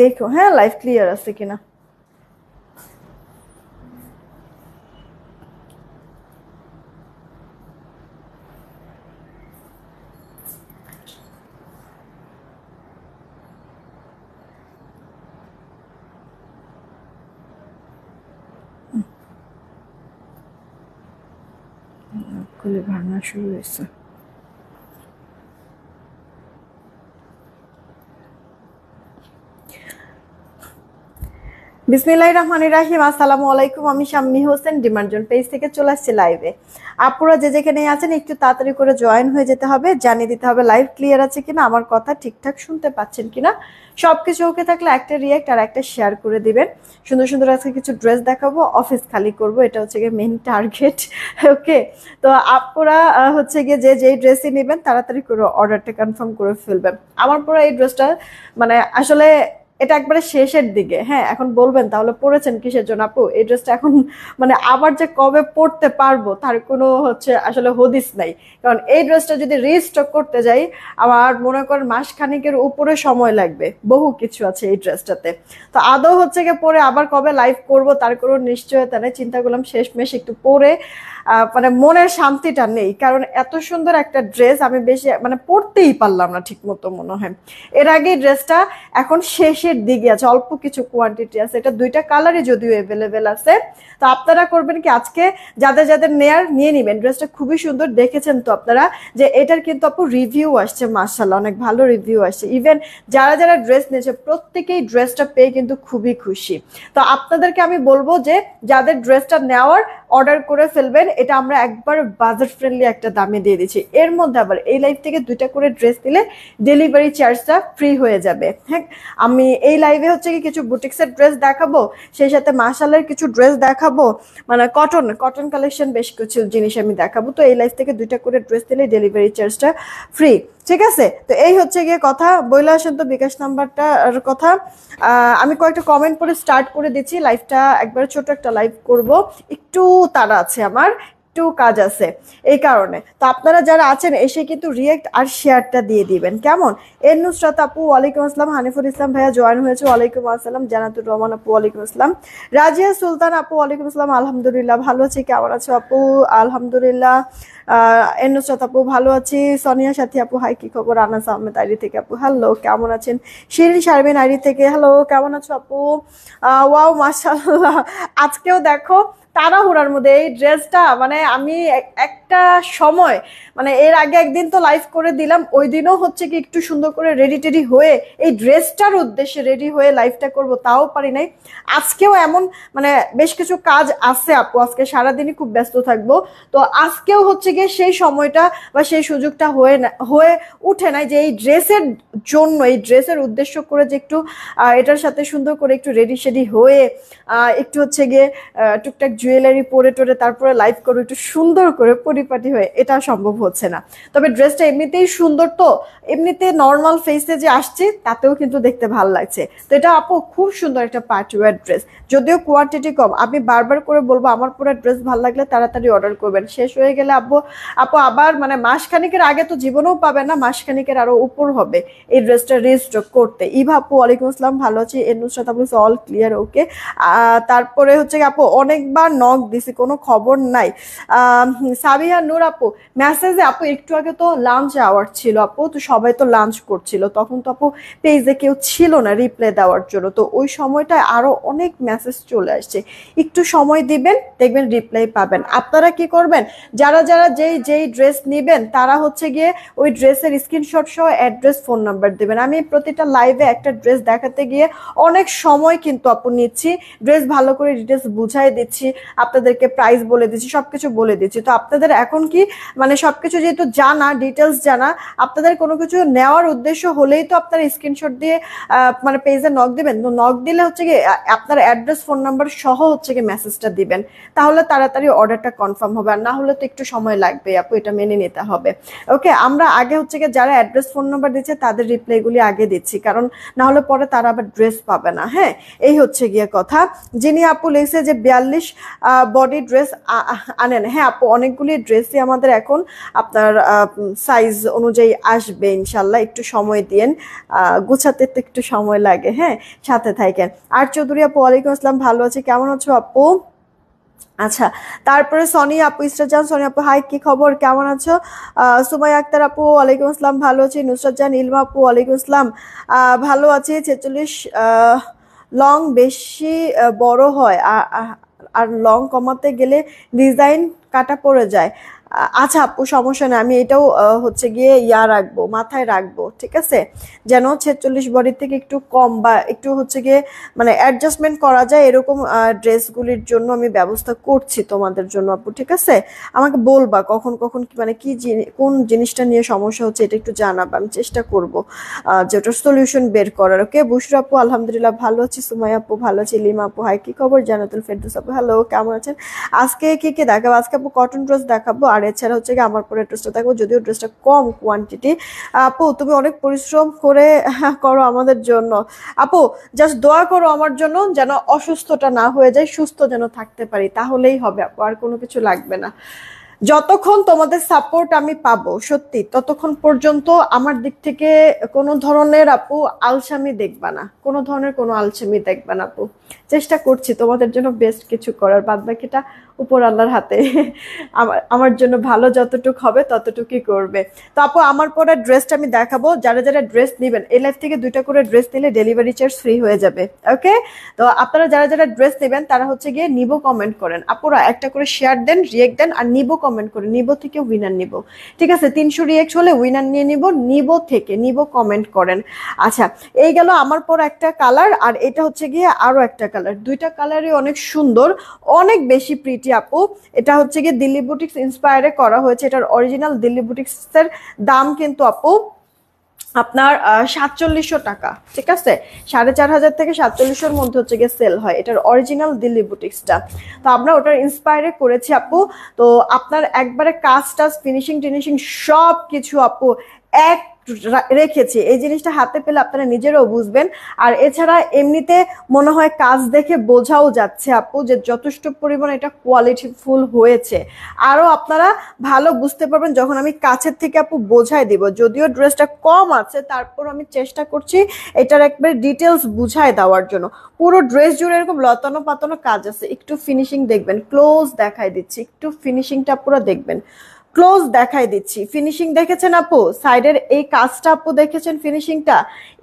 দেখো হ্যাঁ live clear আছে কিনা খুলে ভাঙা শুরু হয়েছে বিসমিল্লাহ রহমানির রাহিম আসসালামু আলাইকুম আমি শাম্মী হোসেন ডিমার্জন পেজ থেকে চলে আসছি লাইভে আপুরা যে যেখানে আছেন একটু তাড়াতাড়ি করে জয়েন হয়ে যেতে হবে জানিয়ে দিতে হবে লাইভ ক্লিয়ার আছে কিনা আমার কথা ঠিকঠাক শুনতে পাচ্ছেন কিনা সব কিছু ওকে থাকলে একটা রিয়াক্ট আর একটা শেয়ার করে দিবেন সুন্দর সুন্দর আজকে কিছু ড্রেস দেখাবো অফিস খালি করব এটা হচ্ছে গিয়ে মেন টার্গেট ওকে তো আপুরা হচ্ছে গিয়ে যে যেই ড্রেসই নেবেন তাড়াতাড়ি করে অর্ডারটা কনফার্ম করে ফেলবেন আমার পুরো এই ড্রেসটা মানে আসলে এটা একবারে শেষের দিকে হ্যাঁ এখন বলবেন তাহলে পড়েছেন কিসের জন্য আপু এই ড্রেসটা এখন মানে আবার যে কবে পড়তে পারবো তার কোনো হচ্ছে আসলে হদিস নাই কারণ এই ড্রেসটা যদি রিস্টক করতে যাই আমার মনে করেন মাসখানেকের উপরে সময় লাগবে বহু কিছু আছে এই ড্রেসটাতে তো আদৌ হচ্ছে গিয়ে পরে আবার কবে লাইভ করব তার কোনো নিশ্চয়তা নেই চিন্তা করলাম মেশ একটু পরে মানে মনের শান্তিটা নেই কারণ এত সুন্দর একটা ড্রেস আমি বেশি মানে পরতেই পারলাম না ঠিক মতো মনে হয় এর আগে ড্রেসটা এখন শেষের দিকে আছে অল্প কিছু কোয়ান্টিটি আছে এটা দুইটা কালারই যদিও অ্যাভেলেবেল আছে তো আপনারা করবেন কি আজকে যাদের যাদের নেয়ার নিয়ে নেবেন ড্রেসটা খুবই সুন্দর দেখেছেন তো আপনারা যে এটার কিন্তু আপু রিভিউ আসছে মার্শাল্লাহ অনেক ভালো রিভিউ আসছে ইভেন যারা যারা ড্রেস নিয়েছে প্রত্যেকেই ড্রেসটা পেয়ে কিন্তু খুবই খুশি তো আপনাদেরকে আমি বলবো যে যাদের ড্রেসটা নেওয়ার অর্ডার করে ফেলবেন এটা আমরা একবার বাজেট ফ্রেন্ডলি একটা দামে দিয়ে দিচ্ছি এর মধ্যে আবার এই লাইভ থেকে দুইটা করে ড্রেস দিলে ডেলিভারি চার্জটা ফ্রি হয়ে যাবে হ্যাঁ আমি এই লাইভে হচ্ছে কি কিছু বুটিক্সের ড্রেস দেখাবো সেই সাথে মাসালের কিছু ড্রেস দেখাবো মানে কটন কটন কালেকশন বেশ কিছু জিনিস আমি দেখাবো তো এই লাইভ থেকে দুইটা করে ড্রেস দিলে ডেলিভারি চার্জটা ফ্রি ঠিক আছে তো এই হচ্ছে গিয়ে কথা বইলা সন্ত বিকাশ নাম্বারটার কথা আমি কয়েকটা কমেন্ট পরে স্টার্ট করে দিচ্ছি লাইভটা একবার ছোট একটা লাইভ করব একটু তারা আছে আমার একটু কাজ আছে এই কারণে তো আপনারা যারা আছেন এসে কিন্তু রিয়েক্ট আর শেয়ারটা দিয়ে দিবেন কেমন এর নুসরাত আপু ওয়ালাইকুম আসসালাম হানিফুল ইসলাম ভাইয়া জয়েন হয়েছে ওয়ালাইকুম আসসালাম জানাতুর রহমান আপু ওয়ালাইকুম আসসালাম রাজিয়া সুলতান আপু ওয়ালাইকুম আসসালাম আলহামদুলিল্লাহ ভালো আছি কেমন আছো আপু আলহামদুলিল্লাহ এর আপু ভালো আছি সনিয়া সাথী আপু হাই কি খবর আনাস আহমেদ আইরি থেকে আপু হ্যালো কেমন আছেন শিরিন শারমিন আইডি থেকে হ্যালো কেমন আছো আপু ওয়াও মাশাল্লাহ আজকেও দেখো তাড়াহুড়ার মধ্যে এই ড্রেসটা মানে আমি একটা সময় মানে এর আগে একদিন তো লাইভ করে দিলাম ওই দিনও হচ্ছে কি একটু সুন্দর করে রেডি টেডি হয়ে এই ড্রেসটার উদ্দেশ্যে রেডি হয়ে লাইভটা করব তাও পারি নাই আজকেও এমন মানে বেশ কিছু কাজ আছে আপু আজকে সারাদিনই খুব ব্যস্ত থাকবো তো আজকেও হচ্ছে গিয়ে সেই সময়টা বা সেই সুযোগটা হয়ে না হয়ে উঠে নাই যে এই ড্রেসের জন্য এই ড্রেসের উদ্দেশ্য করে যে একটু এটার সাথে সুন্দর করে একটু রেডি শেডি হয়ে একটু হচ্ছে গিয়ে টুকটাক জুয়েলারি পরে টোরে তারপরে লাইভ করো একটু সুন্দর করে পরিপাটি হয়ে এটা সম্ভব হচ্ছে না তবে ড্রেসটা এমনিতেই সুন্দর তো এমনিতে নর্মাল ফেসে যে আসছে তাতেও কিন্তু দেখতে ভালো লাগছে তো এটা আপু খুব সুন্দর একটা পার্টিওয়ার ড্রেস যদিও কোয়ান্টিটি কম আমি বারবার করে বলবো আমার পুরো ড্রেস ভালো লাগলে তাড়াতাড়ি অর্ডার করবেন শেষ হয়ে গেলে আপু আপু আবার মানে মাসখানিকের আগে তো জীবনেও পাবে না মাসখানিকের আরও উপর হবে এই ড্রেসটা রিস্টক করতে ইভা আপু ওয়ালাইকুম আসসালাম ভালো আছি এর নুসরাত আপু অল ক্লিয়ার ওকে তারপরে হচ্ছে আপু অনেকবার নক দিছি কোনো খবর নাই সাবিহা নূর আপু মেসেজে আপু একটু আগে তো লাঞ্চ আওয়ার ছিল আপু তো সবাই তো লাঞ্চ করছিল তখন তো আপু পেজে কেউ ছিল না রিপ্লাই দেওয়ার জন্য তো ওই সময়টায় আরও অনেক মেসেজ চলে আসছে একটু সময় দিবেন দেখবেন রিপ্লাই পাবেন আপনারা কি করবেন যারা যারা যেই যেই ড্রেস নেবেন তারা হচ্ছে গিয়ে ওই ড্রেসের স্ক্রিনশট সহ অ্যাড্রেস ফোন নাম্বার দেবেন আমি প্রতিটা লাইভে একটা ড্রেস দেখাতে গিয়ে অনেক সময় কিন্তু আপু নিচ্ছি ড্রেস ভালো করে ডিটেলস বুঝাই দিচ্ছি আপনাদেরকে প্রাইস বলে দিচ্ছি সবকিছু বলে দিচ্ছি তো আপনাদের এখন কি মানে সবকিছু যেহেতু জানা ডিটেলস জানা আপনাদের কোনো কিছু নেওয়ার উদ্দেশ্য হলেই তো আপনারা স্ক্রিনশট দিয়ে মানে পেজে নক দেবেন তো নক দিলে হচ্ছে কি আপনার অ্যাড্রেস ফোন নাম্বার সহ হচ্ছে কি মেসেজটা দিবেন তাহলে তাড়াতাড়ি অর্ডারটা কনফার্ম হবে আর না হলে তো একটু সময় লাগবে আপু এটা মেনে নিতে হবে ওকে আমরা আগে হচ্ছে কি যারা অ্যাড্রেস ফোন নাম্বার দিচ্ছে তাদের রিপ্লাইগুলি আগে দিচ্ছি কারণ না হলে পরে তারা আবার ড্রেস পাবে না হ্যাঁ এই হচ্ছে গিয়ে কথা যিনি আপু লিখছে যে বিয়াল্লিশ বডি ড্রেস আনেন হ্যাঁ আপু অনেকগুলি ড্রেসই আমাদের এখন আপনার সাইজ অনুযায়ী আসবে ইনশাল্লাহ একটু সময় দিয়েন গুছাতে তো একটু সময় লাগে হ্যাঁ সাথে থাকেন আর চৌধুরী আপু ওয়ালাইকুম আসসালাম ভালো আছে কেমন আছো আপু আচ্ছা তারপরে সনি আপু ইসরাজান সনি আপু হাই কি খবর কেমন আছো সুমাই আক্তার আপু ওয়ালাইকুম আসসালাম ভালো আছি নুসরাত জান ইলমা আপু ওয়ালাইকুম আসসালাম ভালো আছি ছেচল্লিশ লং বেশি বড় হয় আর লং কমাতে গেলে ডিজাইন কাটা পড়ে যায় আচ্ছা আপু সমস্যা না আমি এটাও হচ্ছে গিয়ে ইয়া রাখবো মাথায় রাখবো ঠিক আছে যেন ছেচল্লিশ বডির থেকে একটু কম বা একটু হচ্ছে গিয়ে মানে অ্যাডজাস্টমেন্ট করা যায় এরকম ড্রেসগুলির জন্য আমি ব্যবস্থা করছি তোমাদের জন্য আপু ঠিক আছে আমাকে বলবা কখন কখন কি মানে কি কোন জিনিসটা নিয়ে সমস্যা হচ্ছে এটা একটু জানাবো আমি চেষ্টা করবো যে ওটার সলিউশন বের করার ওকে বুসরা আপু আলহামদুলিল্লাহ ভালো আছি সুমাই আপু ভালো আছি লিমা আপু হাই কি খবর জানাতুল ফেরদুস আপু হ্যালো কেমন আছেন আজকে কি কি দেখাবো আজকে আপু কটন ড্রেস দেখাবো আর মানে এছাড়া হচ্ছে আমার পরে ড্রেসটা থাকবো যদিও ড্রেসটা কম কোয়ান্টিটি আপু তুমি অনেক পরিশ্রম করে হ্যাঁ, করো আমাদের জন্য আপু জাস্ট দোয়া করো আমার জন্য যেন অসুস্থটা না হয়ে যায় সুস্থ যেন থাকতে পারি তাহলেই হবে আপু আর কোনো কিছু লাগবে না যতক্ষণ তোমাদের সাপোর্ট আমি পাবো সত্যি ততক্ষণ পর্যন্ত আমার দিক থেকে কোনো ধরনের আপু আলসামি দেখবা না কোনো ধরনের কোনো আলসামি দেখবা না আপু চেষ্টা করছি তোমাদের জন্য বেস্ট কিছু করার বাদ বাকিটা উপর আল্লাহর হাতে আমার আমার জন্য ভালো যতটুক হবে ততটুকুই করবে তো আপু আমার পরে ড্রেসটা আমি দেখাবো যারা যারা ড্রেস নেবেন এই লাইফ থেকে দুইটা করে ড্রেস নিলে ডেলিভারি চার্জ ফ্রি হয়ে যাবে ওকে তো আপনারা যারা যারা ড্রেস নেবেন তারা হচ্ছে গিয়ে নিব কমেন্ট করেন আপুরা একটা করে শেয়ার দেন রিয়েক্ট দেন আর নিব কমেন্ট করেন নিব থেকে উইনার নিব ঠিক আছে তিনশো রিয়েক্ট হলে উইনার নিয়ে নিব নিব থেকে নিব কমেন্ট করেন আচ্ছা এই গেল আমার পর একটা কালার আর এটা হচ্ছে গিয়ে আরও একটা কালার দুইটা কালারই অনেক সুন্দর অনেক বেশি প্রিট এটি আপু এটা হচ্ছে গিয়ে দিল্লি বুটিক্স ইন্সপায়ারে করা হয়েছে এটার অরিজিনাল দিল্লি বুটিক্সের দাম কিন্তু আপু আপনার সাতচল্লিশশো টাকা ঠিক আছে সাড়ে চার হাজার থেকে সাতচল্লিশশোর মধ্যে হচ্ছে গিয়ে সেল হয় এটার অরিজিনাল দিল্লি বুটিক্সটা তো আমরা ওটার ইন্সপায়ারে করেছি আপু তো আপনার একবারে কাজ টাজ ফিনিশিং টিনিশিং সব কিছু আপু এক রেখেছি এই জিনিসটা হাতে পেলে আপনারা নিজেরাও বুঝবেন আর এছাড়া এমনিতে মনে হয় কাজ দেখে বোঝাও যাচ্ছে আপু যে যথেষ্ট পরিমাণে এটা কোয়ালিটি ফুল হয়েছে আরও আপনারা ভালো বুঝতে পারবেন যখন আমি কাছের থেকে আপু বোঝাই দিব যদিও ড্রেসটা কম আছে তারপর আমি চেষ্টা করছি এটার একবার ডিটেলস বুঝায় দেওয়ার জন্য পুরো ড্রেস জুড়ে এরকম লতানো পাতানো কাজ আছে একটু ফিনিশিং দেখবেন ক্লোজ দেখাই দিচ্ছি একটু ফিনিশিংটা পুরো দেখবেন ক্লোজ দেখাই দিচ্ছি ফিনিশিং দেখেছেন আপু সাইডের এই কাজটা আপু দেখেছেন ফিনিশিংটা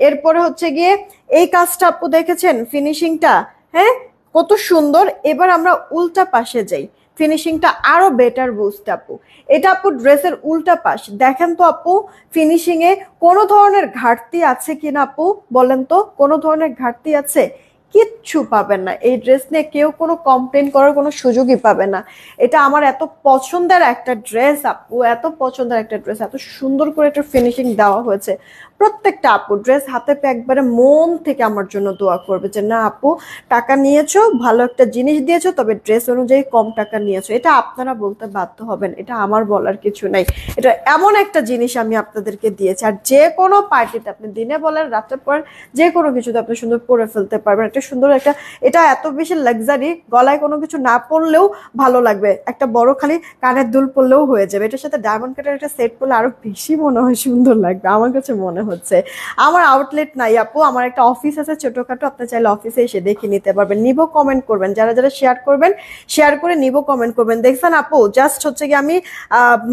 এরপরে হচ্ছে গিয়ে এই কাজটা আপু দেখেছেন ফিনিশিংটা হ্যাঁ কত সুন্দর এবার আমরা উল্টা পাশে যাই ফিনিশিংটা আরো বেটার বুঝতে আপু এটা আপু ড্রেসের উল্টা পাশ দেখেন তো আপু ফিনিশিংয়ে কোনো ধরনের ঘাটতি আছে কিনা আপু বলেন তো কোনো ধরনের ঘাটতি আছে কিচ্ছু পাবেন না এই ড্রেস নিয়ে কেউ কোনো কমপ্লেন করার কোনো সুযোগই পাবে না এটা আমার এত পছন্দের একটা ড্রেস আপু এত পছন্দের একটা ড্রেস এত সুন্দর করে একটা ফিনিশিং দেওয়া হয়েছে প্রত্যেকটা আপু ড্রেস হাতে পেয়ে একবারে মন থেকে আমার জন্য দোয়া করবে যে না আপু টাকা নিয়েছো ভালো একটা জিনিস দিয়েছো তবে ড্রেস অনুযায়ী কম টাকা নিয়েছো এটা আপনারা বলতে বাধ্য হবেন এটা আমার বলার কিছু নাই এটা এমন একটা জিনিস আমি আপনাদেরকে দিয়েছি আর যে কোনো পার্টিতে আপনি দিনে বলেন রাতের পর যে কোনো কিছুতে আপনি সুন্দর পরে ফেলতে পারবেন একটা সুন্দর একটা এটা এত বেশি লাক্সারি গলায় কোনো কিছু না পরলেও ভালো লাগবে একটা বড় খালি কানের দুল পরলেও হয়ে যাবে এটার সাথে ডায়মন্ড কাটার একটা সেট পরলে আরো বেশি মনে হয় সুন্দর লাগবে আমার কাছে মনে হয় হচ্ছে আমার আউটলেট নাই আপু আমার একটা অফিস আছে ছোটোখাটো আপনার চাইলে অফিসে এসে দেখে নিতে পারবেন নিব কমেন্ট করবেন যারা যারা শেয়ার করবেন শেয়ার করে নিব কমেন্ট করবেন দেখছেন আপু জাস্ট হচ্ছে কি আমি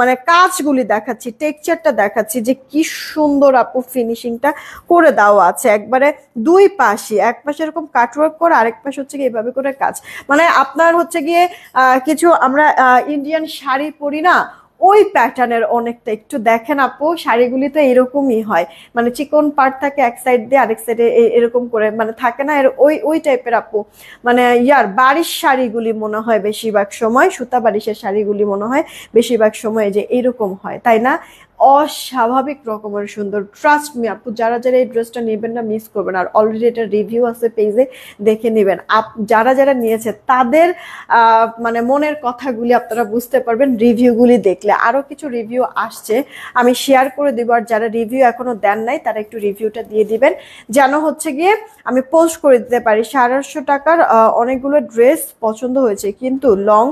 মানে কাজগুলি দেখাচ্ছি টেক্সচারটা দেখাচ্ছি যে কি সুন্দর আপু ফিনিশিংটা করে দেওয়া আছে একবারে দুই পাশে এক পাশে এরকম কাটওয়ার্ক করে আরেক পাশে হচ্ছে গিয়ে এভাবে করে কাজ মানে আপনার হচ্ছে গিয়ে কিছু আমরা ইন্ডিয়ান শাড়ি পরি না ওই প্যাটার্নের অনেকটা একটু দেখেন আপু শাড়িগুলি তো এরকমই হয় মানে চিকন পার্ট থাকে এক সাইড দিয়ে আরেক সাইডে এরকম করে মানে থাকে না এর ওই ওই টাইপের আপু মানে ইয়ার বাড়ির শাড়িগুলি মনে হয় বেশিরভাগ সময় সুতা বারিশের শাড়িগুলি মনে হয় বেশিরভাগ সময় যে এরকম হয় তাই না অস্বাভাবিক রকমের সুন্দর ট্রাস্ট মি আপু যারা যারা এই ড্রেসটা নেবেন না মিস করবেন আর অলরেডি এটা রিভিউ আছে পেজে দেখে নেবেন আপ যারা যারা নিয়েছে তাদের মানে মনের কথাগুলি আপনারা বুঝতে পারবেন রিভিউগুলি দেখলে আরও কিছু রিভিউ আসছে আমি শেয়ার করে দিব আর যারা রিভিউ এখনও দেন নাই তারা একটু রিভিউটা দিয়ে দিবেন যেন হচ্ছে গিয়ে আমি পোস্ট করে দিতে পারি সাড়ে টাকার অনেকগুলো ড্রেস পছন্দ হয়েছে কিন্তু লং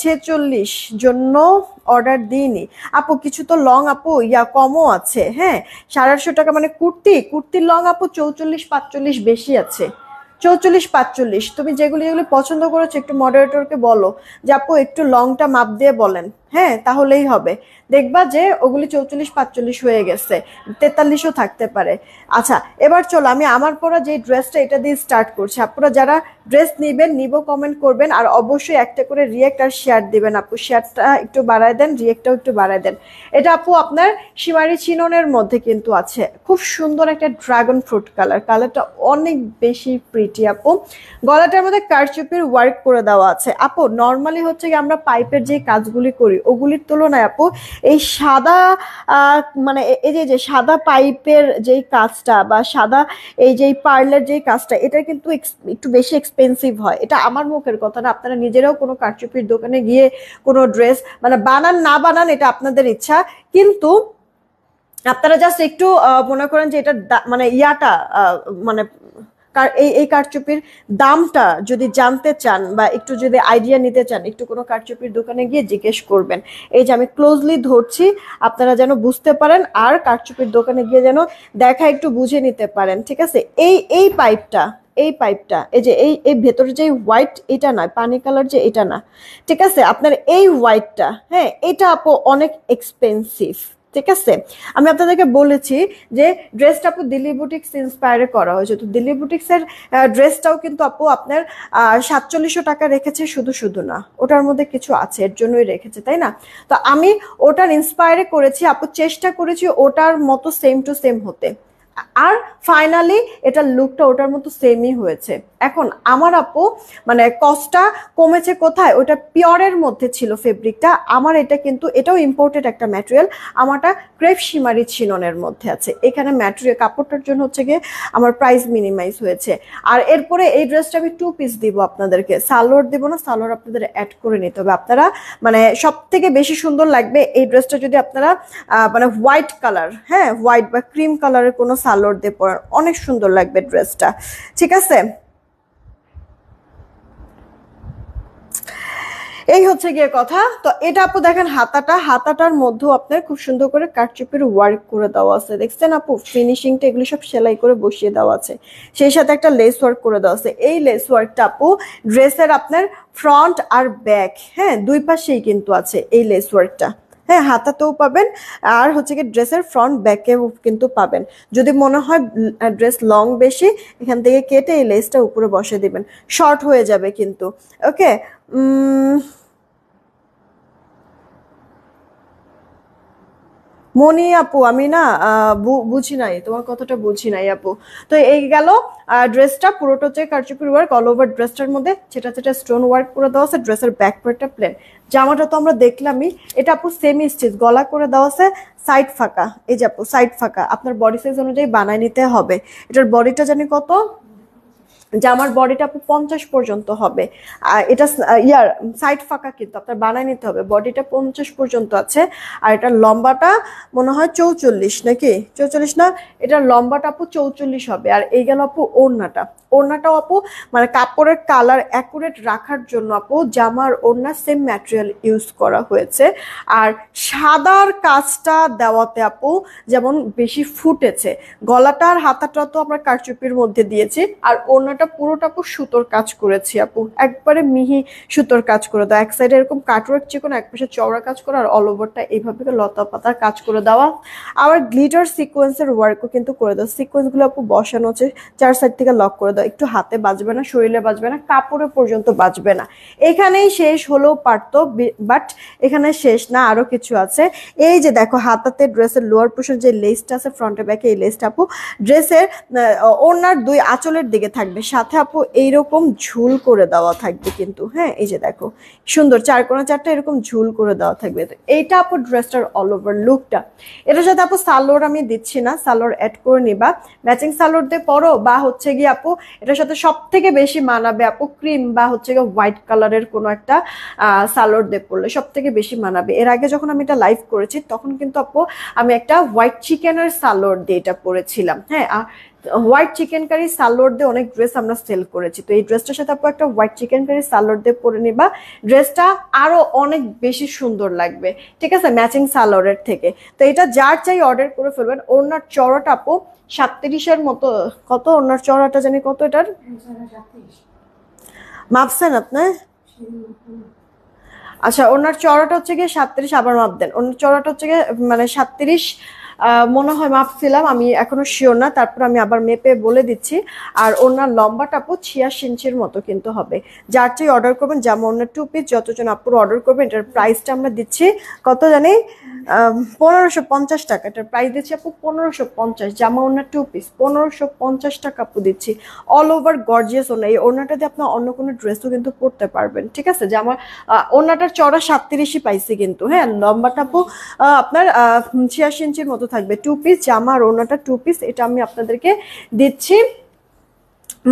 ছেচল্লিশ জন্য অর্ডার দিইনি আপু কিছু তো লং আপু ইয়া কমও আছে হ্যাঁ সাড়ে আটশো টাকা মানে কুর্তি কুর্তির লং আপু চৌচল্লিশ পাঁচচল্লিশ বেশি আছে চৌচল্লিশ পাঁচচল্লিশ তুমি যেগুলি যেগুলি পছন্দ করেছো একটু মডারেটরকে বলো যে আপু একটু লংটা মাপ দিয়ে বলেন হ্যাঁ তাহলেই হবে দেখবা যে ওগুলি চৌচল্লিশ পাঁচচল্লিশ হয়ে গেছে তেতাল্লিশও থাকতে পারে আচ্ছা এবার চলো আমি আমার পরা যে ড্রেসটা এটা দিয়ে স্টার্ট করছি আপুরা যারা ড্রেস নিবেন নিব কমেন্ট করবেন আর অবশ্যই একটা করে রিয়েক্ট আর শেয়ার দিবেন আপু শেয়ারটা একটু বাড়ায় দেন রিয়েক্টটাও একটু বাড়ায় দেন এটা আপু আপনার সীমারি চিননের মধ্যে কিন্তু আছে খুব সুন্দর একটা ড্রাগন ফ্রুট কালার কালারটা অনেক বেশি প্রি বিটি আপু গলাটার মধ্যে কারচুপির ওয়ার্ক করে দেওয়া আছে আপু নর্মালি হচ্ছে কি আমরা পাইপের যে কাজগুলি করি ওগুলির তুলনায় আপু এই সাদা মানে এই যে সাদা পাইপের যেই কাজটা বা সাদা এই যে পার্লার যেই কাজটা এটা কিন্তু একটু বেশি এক্সপেন্সিভ হয় এটা আমার মুখের কথা না আপনারা নিজেরাও কোনো কারচুপির দোকানে গিয়ে কোনো ড্রেস মানে বানান না বানান এটা আপনাদের ইচ্ছা কিন্তু আপনারা জাস্ট একটু মনে করেন যে এটা মানে ইয়াটা মানে এই এই কারচুপির দামটা যদি জানতে চান বা একটু যদি আইডিয়া নিতে চান একটু কোনো কারচুপির দোকানে গিয়ে জিজ্ঞেস করবেন এই যে আমি ক্লোজলি ধরছি আপনারা যেন বুঝতে পারেন আর কারচুপির দোকানে গিয়ে যেন দেখা একটু বুঝে নিতে পারেন ঠিক আছে এই এই পাইপটা এই পাইপটা এই যে এই এই ভেতরে যে হোয়াইট এটা না পানি কালার যে এটা না ঠিক আছে আপনার এই হোয়াইটটা হ্যাঁ এটা আপু অনেক এক্সপেন্সিভ ঠিক আছে আমি আপনাদেরকে বলেছি যে ড্রেসটা আপু দিল্লি বুটিক্স ইন্সপায়ারে করা হয়েছে তো দিল্লি এর ড্রেসটাও কিন্তু আপু আপনার সাতচল্লিশশো টাকা রেখেছে শুধু শুধু না ওটার মধ্যে কিছু আছে এর জন্যই রেখেছে তাই না তো আমি ওটার ইন্সপায়ারে করেছি আপু চেষ্টা করেছি ওটার মতো সেম টু সেম হতে আর ফাইনালি এটা লুকটা ওটার মতো সেমই হয়েছে এখন আমার আপু মানে কস্টটা কমেছে কোথায় ওটা পিওরের মধ্যে ছিল ফেব্রিকটা আমার এটা কিন্তু এটাও ইম্পোর্টেড একটা ম্যাটেরিয়াল আমারটা ক্রেপ সিমারি ছিননের মধ্যে আছে এখানে ম্যাটেরিয়াল কাপড়টার জন্য হচ্ছে গিয়ে আমার প্রাইস মিনিমাইজ হয়েছে আর এরপরে এই ড্রেসটা আমি টু পিস দিব আপনাদেরকে সালোয়ার দিব না সালোয়ার আপনাদের অ্যাড করে নিতে হবে আপনারা মানে সব থেকে বেশি সুন্দর লাগবে এই ড্রেসটা যদি আপনারা মানে হোয়াইট কালার হ্যাঁ হোয়াইট বা ক্রিম কালারের কোনো সালোর দিয়ে পরার অনেক সুন্দর লাগবে ড্রেসটা ঠিক আছে এই হচ্ছে গিয়ে কথা তো এটা আপু দেখেন হাতাটা হাতাটার মধ্যেও আপনার খুব সুন্দর করে কাটচুপের ওয়ার্ক করে দেওয়া আছে দেখছেন আপু ফিনিশিংটা এগুলো সব সেলাই করে বসিয়ে দেওয়া আছে সেই সাথে একটা লেস ওয়ার্ক করে দেওয়া আছে এই লেস ওয়ার্কটা আপু ড্রেসের আপনার ফ্রন্ট আর ব্যাক হ্যাঁ দুই পাশেই কিন্তু আছে এই লেস ওয়ার্কটা হ্যাঁ হাতাতেও পাবেন আর হচ্ছে কি ড্রেসের ফ্রন্ট ব্যাকেও কিন্তু পাবেন যদি মনে হয় ড্রেস লং বেশি এখান থেকে কেটে এই লেসটা উপরে বসে দিবেন শর্ট হয়ে যাবে কিন্তু ওকে মনি আপু আমি না বুঝি নাই তোমার কথাটা বুঝি নাই আপু তো এই গেল ড্রেসটা পুরোটা হচ্ছে কারচুপির ওয়ার্ক অল ওভার ড্রেসটার মধ্যে ছেটা ছেটা স্টোন ওয়ার্ক করে দেওয়া আছে ড্রেসের ব্যাক পার্টটা প্লেন জামাটা তো আমরা দেখলামই এটা আপু সেমি স্টিচ গলা করে দেওয়া আছে সাইড ফাঁকা এই যে আপু সাইড ফাঁকা আপনার বডি সাইজ অনুযায়ী বানায় নিতে হবে এটার বডিটা জানি কত জামার বডিটা আপু পঞ্চাশ পর্যন্ত হবে আর এটা ইয়ার সাইড ফাঁকা কিন্তু আপনার বানায় নিতে হবে বডিটা পঞ্চাশ পর্যন্ত আছে আর এটার লম্বাটা মনে হয় চৌচল্লিশ নাকি চৌচল্লিশ না এটার লম্বাটা আপু চৌচল্লিশ হবে আর এই গেল আপু ওড়নাটা ওড়নাটাও আপু মানে কাপড়ের কালার অ্যাকুরেট রাখার জন্য আপু জামার ওড়না সেম ম্যাটেরিয়াল ইউজ করা হয়েছে আর সাদার কাজটা দেওয়াতে আপু যেমন বেশি ফুটেছে গলাটার হাতাটা তো আমরা কারচুপির মধ্যে দিয়েছি আর ওড়নাটা পুরোটা আপু সুতোর কাজ করেছি আপু একবারে মিহি সুতোর কাজ করে দাও এক সাইডে এরকম কাটওয়ার্ক চিকন এক পাশে চওড়া কাজ করে আর অল ওভারটা এইভাবে লতা পাতার কাজ করে দেওয়া আবার গ্লিটার সিকোয়েন্সের ওয়ার্কও কিন্তু করে দেওয়া সিকোয়েন্সগুলো আপু বসানো হচ্ছে চার সাইড থেকে লক করে আলাদা একটু হাতে বাজবে না শরীরে বাজবে না কাপড়ে পর্যন্ত বাজবে না এখানেই শেষ হলেও পারত বাট এখানে শেষ না আরও কিছু আছে এই যে দেখো হাতাতে ড্রেসের লোয়ার পোর্শন যে লেসটা আছে ফ্রন্টে ব্যাকে এই লেসটা আপু ড্রেসের ওনার দুই আঁচলের দিকে থাকবে সাথে আপু এইরকম ঝুল করে দেওয়া থাকবে কিন্তু হ্যাঁ এই যে দেখো সুন্দর চার কোনা চারটা এরকম ঝুল করে দেওয়া থাকবে তো এইটা আপু ড্রেসটার অল ওভার লুকটা এটার সাথে আপু সালোর আমি দিচ্ছি না সালোর অ্যাড করে নিবা ম্যাচিং সালোর দিয়ে পরো বা হচ্ছে গিয়ে আপু এটার সাথে সব থেকে বেশি মানাবে আপু ক্রিম বা হচ্ছে হোয়াইট কালারের কোনো একটা সালোর দিয়ে পরলে সব থেকে বেশি মানাবে এর আগে যখন আমি এটা লাইভ করেছি তখন কিন্তু আপু আমি একটা হোয়াইট চিকেনের সালোর দিয়ে এটা পরেছিলাম হ্যাঁ হোয়াইট চিকেন কারি সালোয়ার দিয়ে অনেক ড্রেস আমরা সেল করেছি তো এই ড্রেসটার সাথে আপু একটা হোয়াইট চিকেন কারি সালোয়ার দিয়ে পরে নিবা ড্রেসটা আরো অনেক বেশি সুন্দর লাগবে ঠিক আছে ম্যাচিং সালোরের থেকে তো এটা যার চাই অর্ডার করে ফেলবেন ওনার চড়াটা আপু সাতত্রিশের মতো কত ওনার চড়াটা জানি কত এটার মাপছেন আপনার আচ্ছা ওনার চড়াটা হচ্ছে গিয়ে সাতত্রিশ আবার মাপ দেন ওনার চড়াটা হচ্ছে গিয়ে মানে সাতত্রিশ মনে হয় ছিলাম আমি এখনো শিওর না তারপর আমি আবার মেপে বলে দিচ্ছি আর ওনার লম্বাটাপও ছিয়াশি ইঞ্চির মতো কিন্তু হবে যার চেয়ে অর্ডার করবেন জামা ওনার টু পিস যতজন আপুর অর্ডার করবেন এটার প্রাইসটা আমরা দিচ্ছি কত জানি পনেরোশো পঞ্চাশ টাকা এটার প্রাইস দিচ্ছি আপু পনেরোশো পঞ্চাশ জামা ওনার টু পিস পনেরোশো পঞ্চাশ টাকা আপু দিচ্ছি অল ওভার গর্জিয়াস ওনার এই ওনাটা দিয়ে আপনার অন্য কোনো ড্রেসও কিন্তু পরতে পারবেন ঠিক আছে যে আমার ওনাটার চড়া সাতত্রিশই পাইছি কিন্তু হ্যাঁ লম্বাটা আপু আপনার ছিয়াশি ইঞ্চির মতো থাকবে টু পিস জামা ওনাটা টু পিস এটা আমি আপনাদেরকে দিচ্ছি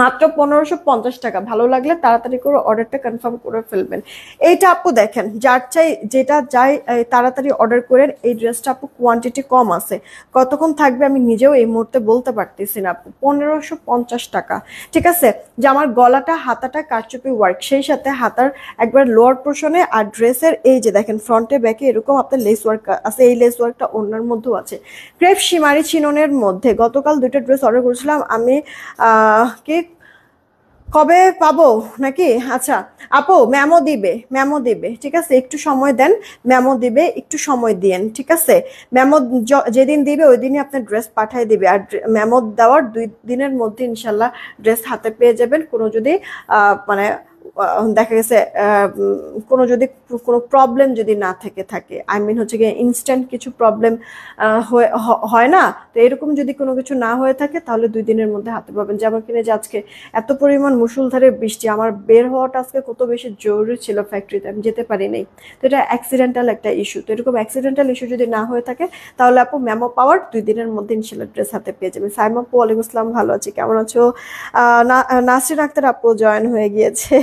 মাত্র পনেরোশো পঞ্চাশ টাকা ভালো লাগলে তাড়াতাড়ি করে অর্ডারটা কনফার্ম করে ফেলবেন এইটা আপু দেখেন যার চাই যেটা যাই তাড়াতাড়ি অর্ডার করেন এই ড্রেসটা আপু কোয়ান্টিটি কম আছে কতক্ষণ থাকবে আমি নিজেও এই মুহূর্তে বলতে পারতেছি না আপু পনেরোশো পঞ্চাশ টাকা ঠিক আছে যে আমার গলাটা হাতাটা কারচুপি ওয়ার্ক সেই সাথে হাতার একবার লোয়ার পোর্শনে আর ড্রেসের এই যে দেখেন ফ্রন্টে ব্যাকে এরকম আপনার লেস ওয়ার্ক আছে এই লেস ওয়ার্কটা অন্যের মধ্যেও আছে ক্রেপ সিমারি ছিননের মধ্যে গতকাল দুইটা ড্রেস অর্ডার করেছিলাম আমি কে কবে পাবো নাকি আচ্ছা আপু ম্যামও দিবে ম্যামও দিবে ঠিক আছে একটু সময় দেন ম্যামও দিবে একটু সময় দিয়েন ঠিক আছে ম্যামও যেদিন দিবে ওই দিনই আপনার ড্রেস পাঠিয়ে দিবে আর ম্যামও দেওয়ার দুই দিনের মধ্যে ইনশাল্লাহ ড্রেস হাতে পেয়ে যাবেন কোনো যদি মানে দেখা গেছে কোনো যদি কোনো প্রবলেম যদি না থেকে থাকে আই মিন হচ্ছে গিয়ে ইনস্ট্যান্ট কিছু প্রবলেম হয় না তো এরকম যদি কোনো কিছু না হয়ে থাকে তাহলে দুই দিনের মধ্যে হাতে পাবেন যেমন কিনে যে আজকে এত পরিমাণ মুসুলধারে বৃষ্টি আমার বের হওয়াটা আজকে কত বেশি জরুরি ছিল ফ্যাক্টরিতে আমি যেতে পারি নাই তো এটা অ্যাক্সিডেন্টাল একটা ইস্যু তো এরকম অ্যাক্সিডেন্টাল ইস্যু যদি না হয়ে থাকে তাহলে আপু ম্যামো পাওয়ার দুই দিনের মধ্যে ইনশাল্লাহ ড্রেস হাতে পেয়ে যাবে সাইমা আপু ইসলাম ভালো আছে কেমন আছো নাসির আক্তার আপু জয়েন হয়ে গিয়েছে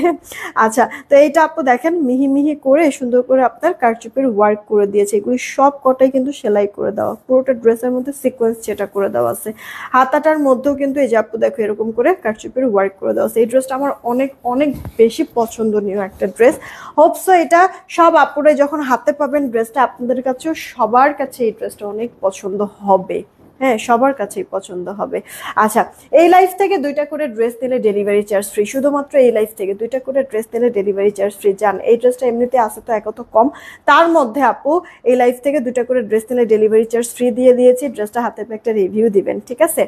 আচ্ছা তো এটা আপু দেখেন মিহি মিহি করে সুন্দর করে আপনার কারচুপের ওয়ার্ক করে দিয়েছে এগুলি সব কটাই কিন্তু সেলাই করে দেওয়া পুরোটা ড্রেসের মধ্যে সিকোয়েন্স যেটা করে দেওয়া আছে হাতাটার মধ্যেও কিন্তু এই যে আপু দেখো এরকম করে কারচুপের ওয়ার্ক করে দেওয়া আছে এই ড্রেসটা আমার অনেক অনেক বেশি পছন্দনীয় একটা ড্রেস হোপসো এটা সব আপুরে যখন হাতে পাবেন ড্রেসটা আপনাদের কাছেও সবার কাছে এই ড্রেসটা অনেক পছন্দ হবে হ্যাঁ সবার কাছেই পছন্দ হবে আচ্ছা এই লাইফ থেকে দুইটা করে ড্রেস দিলে ডেলিভারি চার্জ ফ্রি শুধুমাত্র এই লাইফ থেকে দুইটা করে ড্রেস দিলে ডেলিভারি চার্জ ফ্রি যান এই ড্রেসটা এমনিতে আসে তো একত কম তার মধ্যে আপু এই লাইফ থেকে দুইটা করে ড্রেস দিলে ডেলিভারি চার্জ ফ্রি দিয়ে দিয়েছি ড্রেসটা হাতে পেয়ে একটা রিভিউ দিবেন ঠিক আছে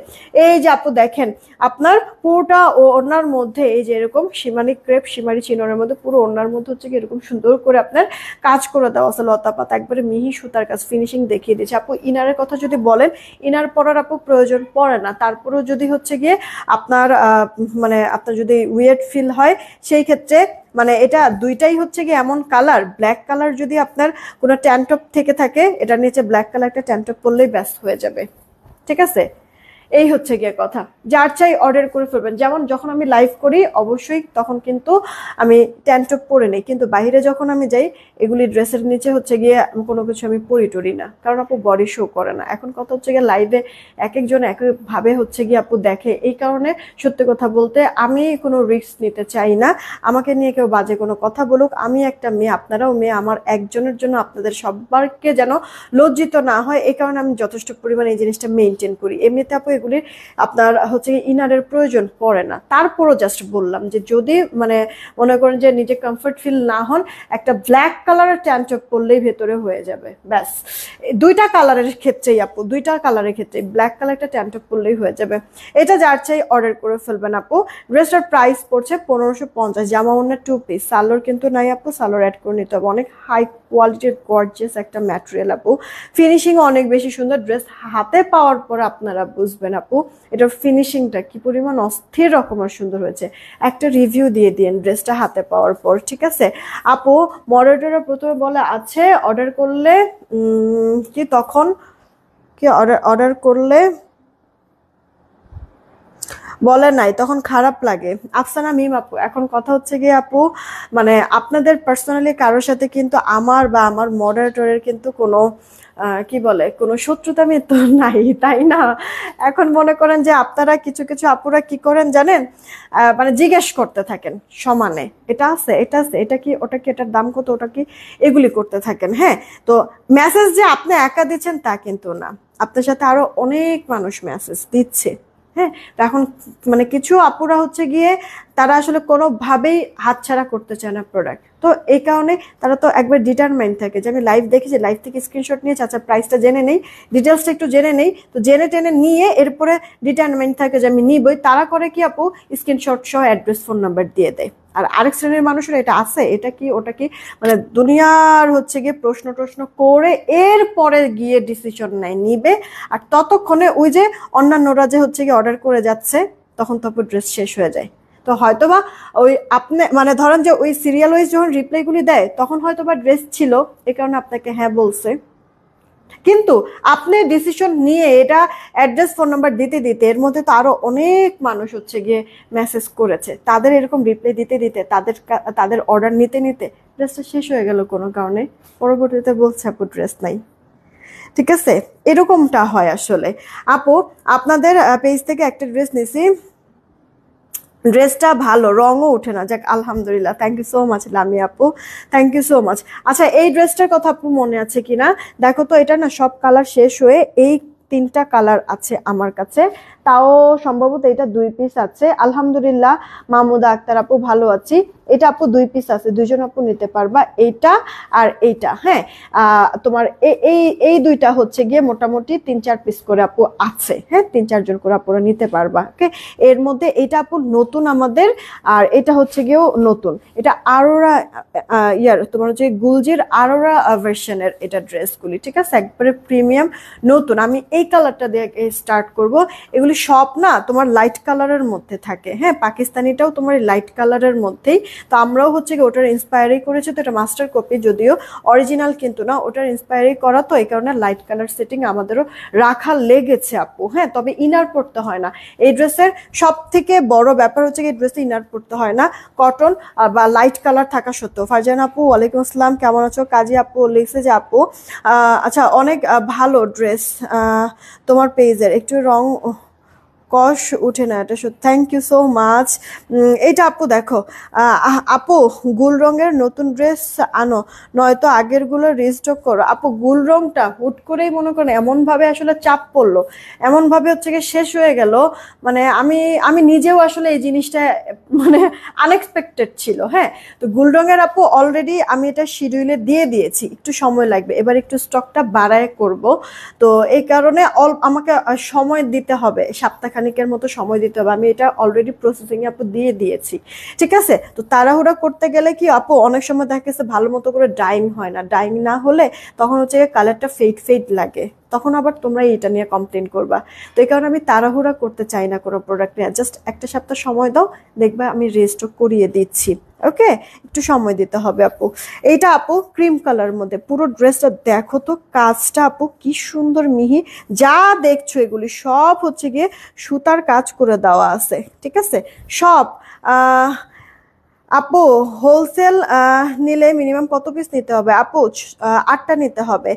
এই যে আপু দেখেন আপনার পুরোটা ওনার মধ্যে এই যে এরকম সীমানি ক্রেপ সীমারি চিনোর মধ্যে পুরো ওনার মধ্যে হচ্ছে কি এরকম সুন্দর করে আপনার কাজ করে দেওয়া আছে লতা পাতা একবারে মিহি সুতার কাজ ফিনিশিং দেখিয়ে দিয়েছে আপু ইনারের কথা যদি বলেন ইনার শাড়ি পরার আপু প্রয়োজন পড়ে না তারপরেও যদি হচ্ছে গিয়ে আপনার মানে আপনার যদি ওয়েট ফিল হয় সেই ক্ষেত্রে মানে এটা দুইটাই হচ্ছে গিয়ে এমন কালার ব্ল্যাক কালার যদি আপনার কোনো ট্যান্টপ থেকে থাকে এটার নিচে ব্ল্যাক কালার একটা ট্যানটপ পরলেই ব্যস্ত হয়ে যাবে ঠিক আছে এই হচ্ছে গিয়ে কথা যার চাই অর্ডার করে ফেলবেন যেমন যখন আমি লাইভ করি অবশ্যই তখন কিন্তু আমি ট্যান্টপ পরে নেই কিন্তু বাইরে যখন আমি যাই এগুলি ড্রেসের নিচে হচ্ছে গিয়ে কোনো কিছু আমি পরি টরি না কারণ আপু বডি শো করে না এখন কথা হচ্ছে গিয়ে লাইভে এক একজন একভাবে হচ্ছে গিয়ে আপু দেখে এই কারণে সত্যি কথা বলতে আমি কোনো রিস্ক নিতে চাই না আমাকে নিয়ে কেউ বাজে কোনো কথা বলুক আমি একটা মেয়ে আপনারাও মেয়ে আমার একজনের জন্য আপনাদের সবারকে যেন লজ্জিত না হয় এই কারণে আমি যথেষ্ট পরিমাণে এই জিনিসটা মেনটেন করি এমনিতে আপু এগুলি আপনার হচ্ছে ইনারের প্রয়োজন পড়ে না তারপরও জাস্ট বললাম যে যদি মানে মনে করেন যে নিজে কমফর্ট ফিল না হন একটা ব্ল্যাক কালারের ট্যানটপ করলেই ভেতরে হয়ে যাবে ব্যাস দুইটা কালারের ক্ষেত্রেই আপু দুইটা কালারের ক্ষেত্রে ব্ল্যাক কালারটা ট্যানটপ করলেই হয়ে যাবে এটা যার চাই অর্ডার করে ফেলবেন আপু ড্রেসটার প্রাইস পড়ছে পনেরোশো পঞ্চাশ জামা অন্য টু পিস সালোর কিন্তু নাই আপু সালোর অ্যাড করে নিতে হবে অনেক হাই কোয়ালিটির গর্জেস একটা ম্যাটেরিয়াল আপু ফিনিশিং অনেক বেশি সুন্দর ড্রেস হাতে পাওয়ার পর আপনারা বুঝবেন আপু এটার ফিনিশিংটা কি পরিমাণ অস্থির রকমের সুন্দর হয়েছে একটা রিভিউ দিয়ে দিন ড্রেসটা হাতে পাওয়ার পর ঠিক আছে আপু মডারেটররা প্রথমে বলে আছে আচ্ছা, অর্ডার করলে কি তখন কি অর্ডার অর্ডার করলে বলে নাই তখন খারাপ লাগে আফসানা মিম আপু এখন কথা হচ্ছে গিয়ে আপু মানে আপনাদের পার্সোনালি কারোর সাথে কিন্তু আমার বা আমার মডারেটরের কিন্তু কোনো কি বলে কোনো শত্রুতা মৃত্যু নাই তাই না এখন মনে করেন যে আপনারা কিছু কিছু আপুরা কি করেন জানেন মানে জিজ্ঞেস করতে থাকেন সমানে এটা আছে এটা আছে এটা কি ওটা কি এটার দাম কত ওটা কি এগুলি করতে থাকেন হ্যাঁ তো মেসেজ যে আপনি একা দিচ্ছেন তা কিন্তু না আপনার সাথে আরো অনেক মানুষ মেসেজ দিচ্ছে হ্যাঁ এখন মানে কিছু আপুরা হচ্ছে গিয়ে তারা আসলে কোনোভাবেই হাতছাড়া করতে চায় না প্রোডাক্ট তো এই কারণে তারা তো একবার ডিটারমাইন্ড থাকে যে আমি লাইভ দেখেছি লাইভ থেকে স্ক্রিনশট নিয়ে চাচা প্রাইসটা জেনে নেই ডিটেলসটা একটু জেনে নেই তো জেনে টেনে নিয়ে এরপরে ডিটারমাইন্ড থাকে যে আমি নিবই তারা করে কি আপু স্ক্রিনশট সহ অ্যাড্রেস ফোন নাম্বার দিয়ে দেয় আর আরেক শ্রেণীর মানুষের এটা আছে এটা কি ওটা কি মানে দুনিয়ার হচ্ছে গিয়ে প্রশ্ন টশ্ন করে এরপরে গিয়ে ডিসিশন নেয় নিবে আর ততক্ষণে ওই যে অন্যান্যরা যে হচ্ছে গিয়ে অর্ডার করে যাচ্ছে তখন তো ড্রেস শেষ হয়ে যায় তো হয়তোবা ওই আপনি মানে ধরেন যে ওই সিরিয়াল ওয়াইজ যখন রিপ্লাইগুলি দেয় তখন হয়তোবা ড্রেস ছিল এ কারণে আপনাকে হ্যাঁ বলছে কিন্তু আপনি ডিসিশন নিয়ে এটা অ্যাড্রেস ফোন নাম্বার দিতে দিতে এর মধ্যে তো আরও অনেক মানুষ হচ্ছে গিয়ে মেসেজ করেছে তাদের এরকম রিপ্লাই দিতে দিতে তাদের তাদের অর্ডার নিতে নিতে ড্রেসটা শেষ হয়ে গেল কোনো কারণে পরবর্তীতে বলছে আপু ড্রেস নাই ঠিক আছে এরকমটা হয় আসলে আপু আপনাদের পেজ থেকে একটা ড্রেস নিছি ড্রেসটা ভালো রঙও উঠে না যাক আলহামদুলিল্লাহ থ্যাংক ইউ সো মাচ লামি আপু থ্যাংক ইউ সো মাচ আচ্ছা এই ড্রেসটার কথা আপু মনে আছে কিনা দেখো তো এটা না সব কালার শেষ হয়ে এই তিনটা কালার আছে আমার কাছে তাও সম্ভবত এটা দুই পিস আছে আলহামদুলিল্লাহ মাহমুদা আক্তার আপু ভালো আছি এটা আপু দুই পিস আছে দুইজন আপু নিতে পারবা এইটা আর এইটা হ্যাঁ তোমার এই এই দুইটা হচ্ছে গিয়ে মোটামুটি তিন চার পিস করে আপু আছে হ্যাঁ তিন চারজন করে আপুরা নিতে পারবা ওকে এর মধ্যে এটা আপু নতুন আমাদের আর এটা হচ্ছে গিয়েও নতুন এটা আরোরা ইয়ার তোমার হচ্ছে গুলজির আরোরা ভার্সনের এটা ড্রেসগুলি ঠিক আছে একবারে প্রিমিয়াম নতুন আমি এই কালারটা দিয়ে স্টার্ট করব এগুলি সব না তোমার লাইট কালারের মধ্যে থাকে হ্যাঁ পাকিস্তানিটাও তোমার লাইট কালারের মধ্যেই তো আমরাও হচ্ছে কি ওটার ইন্সপায়ারি করেছি তো এটা মাস্টার কপি যদিও অরিজিনাল কিন্তু না ওটার ইন্সপায়ারি করা তো এই কারণে লাইট কালার সেটিং আমাদেরও রাখা লেগেছে আপু হ্যাঁ তবে ইনার পড়তে হয় না এই ড্রেসের সব থেকে বড় ব্যাপার হচ্ছে কি এই ড্রেসে ইনার পড়তে হয় না কটন বা লাইট কালার থাকা সত্ত্বেও ফারজান আপু ওয়ালাইকুম আসসালাম কেমন আছো কাজী আপু লিখছে যে আপু আচ্ছা অনেক ভালো ড্রেস তোমার পেজের একটু রং কষ উঠে না এটা সত্যি থ্যাংক ইউ সো মাচ এটা আপু দেখো আপু গুল রঙের নতুন ড্রেস আনো নয়তো আগেরগুলো রিস্টক করো আপু গুল রঙটা হুট করেই মনে করেন এমনভাবে আসলে চাপ পড়লো এমনভাবে হচ্ছে গিয়ে শেষ হয়ে গেল মানে আমি আমি নিজেও আসলে এই জিনিসটা মানে আনএক্সপেক্টেড ছিল হ্যাঁ তো গুল রঙের আপু অলরেডি আমি এটা শিডিউলে দিয়ে দিয়েছি একটু সময় লাগবে এবার একটু স্টকটা বাড়ায় করব তো এই কারণে অল আমাকে সময় দিতে হবে সপ্তাহখানে মেকানিকের মতো সময় দিতে হবে আমি এটা অলরেডি প্রসেসিং আপু দিয়ে দিয়েছি ঠিক আছে তো তাড়াহুড়া করতে গেলে কি আপু অনেক সময় দেখা গেছে ভালো মতো করে ডাইং হয় না ডাইং না হলে তখন হচ্ছে কালারটা ফেড ফেড লাগে তখন আবার তোমরা এটা নিয়ে কমপ্লেন করবা তো এই কারণে আমি তাড়াহুড়া করতে চাই না কোনো প্রোডাক্ট নিয়ে জাস্ট একটা সপ্তাহ সময় দাও দেখবা আমি রেস্টক করিয়ে দিচ্ছি ওকে একটু সময় দিতে হবে আপু এইটা আপু ক্রিম কালার মধ্যে পুরো ড্রেসটা দেখো তো কাজটা আপু কি সুন্দর মিহি যা দেখছো এগুলি সব হচ্ছে গিয়ে সুতার কাজ করে দেওয়া আছে ঠিক আছে সব আহ আপু হোলসেল নিলে মিনিমাম কত পিস নিতে হবে আপু আটটা নিতে হবে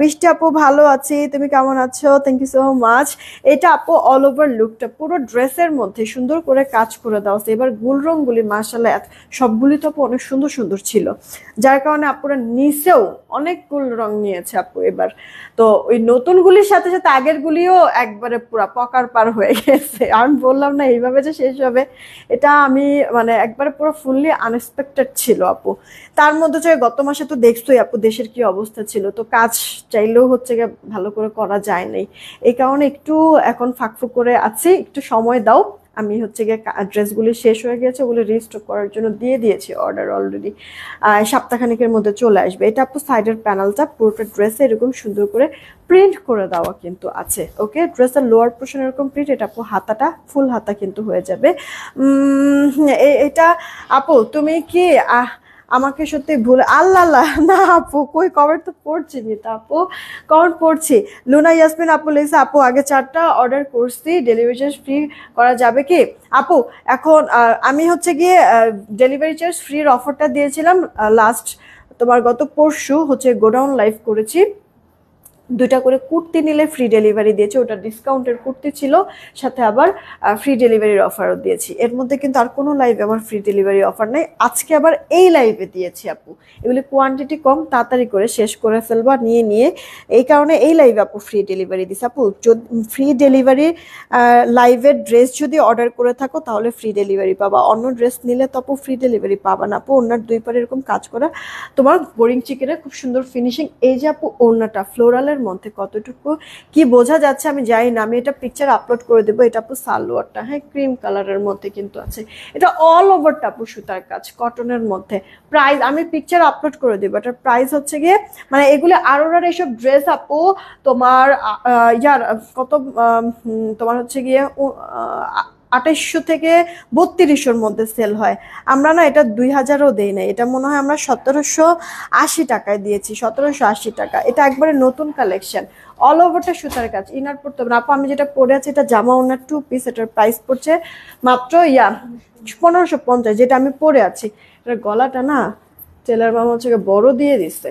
বৃষ্টি আপু ভালো আছি তুমি কেমন আছো থ্যাংক ইউ সো মাচ এটা আপু অল ওভার লুকটা পুরো ড্রেসের মধ্যে সুন্দর করে কাজ করে দাও এবার গুল রঙগুলি মার্শাল্লাহ সবগুলি তো আপু অনেক সুন্দর সুন্দর ছিল যার কারণে আপুরা নিচেও অনেক গুল রং নিয়েছে আপু এবার তো ওই নতুনগুলির সাথে সাথে আগেরগুলিও একবারে পুরা পকার পার হয়ে গেছে আমি বললাম না এইভাবে যে শেষ হবে এটা আমি মানে একবারে পুরো ফুললি আনএক্সপেক্টেড ছিল আপু তার মধ্যে যে গত মাসে তো দেখছোই আপু দেশের কি অবস্থা ছিল তো কাজ চাইলেও হচ্ছে গিয়ে ভালো করে করা যায় নাই এই কারণে একটু এখন ফাঁকফুক করে আছি একটু সময় দাও আমি হচ্ছে গিয়ে ড্রেসগুলি শেষ হয়ে গেছে ওগুলো রিস্টক করার জন্য দিয়ে দিয়েছি অর্ডার অলরেডি সপ্তাহখানিকের মধ্যে চলে আসবে এটা আপু সাইডের প্যানেলটা পুরোটা ড্রেসে এরকম সুন্দর করে প্রিন্ট করে দেওয়া কিন্তু আছে ওকে ড্রেসের লোয়ার পোর্শন এরকম প্রিন্ট এটা আপু হাতাটা ফুল হাতা কিন্তু হয়ে যাবে এটা আপু তুমি কি আহ আমাকে সত্যি ভুল আল্লাহ আল্লাহ না আপু কই কমেন্ট তো পড়ছি তা আপু কমেন্ট পড়ছি লুনা ইয়াসমিন আপু লেসে আপু আগে চারটা অর্ডার করছি ডেলিভারি চার্জ ফ্রি করা যাবে কি আপু এখন আমি হচ্ছে গিয়ে ডেলিভারি চার্জ ফ্রির অফারটা দিয়েছিলাম লাস্ট তোমার গত পরশু হচ্ছে গোডাউন লাইভ করেছি দুইটা করে কুর্তি নিলে ফ্রি ডেলিভারি দিয়েছে ওটা ডিসকাউন্টের কুর্তি ছিল সাথে আবার ফ্রি ডেলিভারির অফারও দিয়েছি এর মধ্যে কিন্তু আর কোনো লাইভে আমার ফ্রি ডেলিভারি অফার নাই আজকে আবার এই লাইভে দিয়েছি আপু এগুলি কোয়ান্টিটি কম তাড়াতাড়ি করে শেষ করে ফেলবা নিয়ে নিয়ে এই কারণে এই লাইভে আপু ফ্রি ডেলিভারি দিস আপু যদি ফ্রি ডেলিভারি লাইভের ড্রেস যদি অর্ডার করে থাকো তাহলে ফ্রি ডেলিভারি পাবা অন্য ড্রেস নিলে তো আপু ফ্রি ডেলিভারি পাবা না আপু ওনার দুই পারে এরকম কাজ করা তোমার বোরিং চিকেনের খুব সুন্দর ফিনিশিং এই যে আপু ওনাটা ফ্লোরালের পিকচারের মধ্যে কতটুকু কি বোঝা যাচ্ছে আমি যাই না আমি এটা পিকচার আপলোড করে দেবো এটা আপু সালোয়ারটা হ্যাঁ ক্রিম কালারের মধ্যে কিন্তু আছে এটা অল ওভার টাপু সুতার কাজ কটনের মধ্যে প্রাইস আমি পিকচার আপলোড করে দেবো এটার প্রাইস হচ্ছে গিয়ে মানে এগুলো আরোরার এইসব ড্রেস আপু তোমার ইয়ার কত তোমার হচ্ছে গিয়ে আঠাইশশো থেকে বত্রিশশোর মধ্যে সেল হয় আমরা না এটা দুই হাজারও দেই না এটা মনে হয় আমরা সতেরোশো আশি টাকায় দিয়েছি সতেরোশো আশি টাকা এটা একবারে নতুন কালেকশন অল ওভারটা সুতার কাজ ইনার পড়তে হবে আপা আমি যেটা পরে আছি এটা জামা ওনার টু পিস এটার প্রাইস পড়ছে মাত্র ইয়া পনেরোশো পঞ্চাশ যেটা আমি পরে আছি এটার গলাটা না টেলার মামা হচ্ছে বড় দিয়ে দিচ্ছে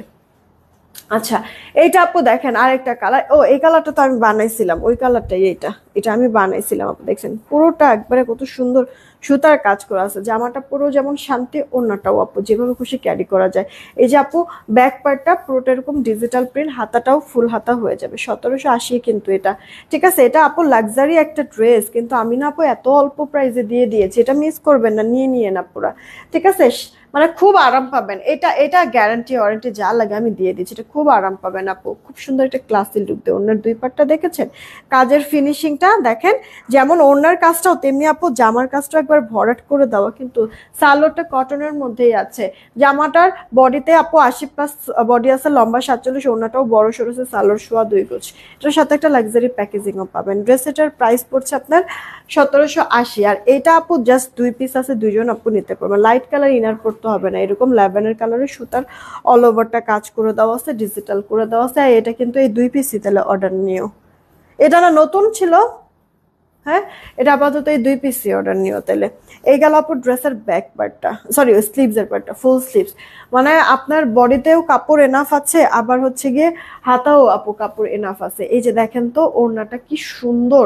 আচ্ছা এইটা আপু দেখেন আরেকটা কালার ও এই কালারটা তো আমি বানাইছিলাম ওই কালারটাই এইটা এটা আমি বানাইছিলাম আপু দেখছেন পুরোটা একবারে কত সুন্দর সুতার কাজ করা আছে জামাটা পুরো যেমন শান্তি অন্যটাও আপু যেভাবে খুশি ক্যারি করা যায় এই যে আপু ব্যাক পার্টটা পুরোটা এরকম ডিজিটাল প্রিন্ট হাতাটাও ফুল হাতা হয়ে যাবে সতেরোশো আশি কিন্তু এটা ঠিক আছে এটা আপু লাক্সারি একটা ড্রেস কিন্তু আমি না আপু এত অল্প প্রাইসে দিয়ে দিয়েছি এটা মিস করবেন না নিয়ে নিয়ে না পুরা ঠিক আছে মানে খুব আরাম পাবেন এটা এটা গ্যারান্টি ওয়ারেন্টি যা লাগে আমি দিয়ে দিচ্ছি এটা খুব আরাম পাবেন আপু খুব সুন্দর একটা ক্লাসি লুক দেয় ওনার দুই পাটটা দেখেছেন কাজের ফিনিশিংটা দেখেন যেমন ওনার কাজটাও তেমনি আপু জামার কাজটাও একবার ভরাট করে দেওয়া কিন্তু সালোয়ারটা কটনের মধ্যেই আছে জামাটার বডিতে আপু আশি প্লাস বডি আছে লম্বা সাতচল্লিশ ওনাটাও বড় সরু আছে শোয়া দুই গোছ এটার সাথে একটা লাক্সারি প্যাকেজিংও পাবেন ড্রেস এটার প্রাইস পড়ছে আপনার সতেরোশো আশি আর এটা আপু জাস্ট দুই পিস আছে দুইজন আপু নিতে পারবেন লাইট কালার ইনার পড়ছে করতে হবে না এরকম ল্যাভেনের কালারের সুতার অল ওভারটা কাজ করে দেওয়া আছে ডিজিটাল করে দেওয়া আছে আর এটা কিন্তু এই দুই পিসই তাহলে অর্ডার নিও এটা না নতুন ছিল হ্যাঁ এটা আপাতত এই দুই পিসি অর্ডার নিও তাহলে এই গেল আপনার ড্রেসের ব্যাক পার্টটা সরি স্লিভসের পার্টটা ফুল স্লিভস মানে আপনার বডিতেও কাপড় এনাফ আছে আবার হচ্ছে গিয়ে হাতাও আপু কাপড় এনাফ আছে এই যে দেখেন তো ওড়নাটা কি সুন্দর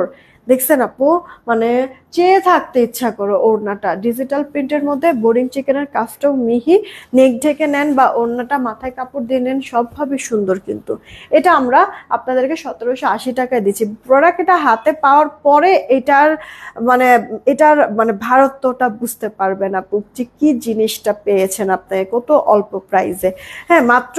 দেখছেন আপু মানে চেয়ে থাকতে ইচ্ছা করো ওড়নাটা ডিজিটাল প্রিন্টের মধ্যে বোরিং চিকেনের কাজটাও মিহি নেক ঢেকে নেন বা ওড়নাটা মাথায় কাপড় দিয়ে নেন সবভাবে সুন্দর কিন্তু এটা আমরা আপনাদেরকে সতেরোশো আশি টাকায় দিচ্ছি প্রোডাক্ট এটা হাতে পাওয়ার পরে এটার মানে এটার মানে ভারতটা বুঝতে পারবেন আপু যে কী জিনিসটা পেয়েছেন আপনাকে কত অল্প প্রাইসে হ্যাঁ মাত্র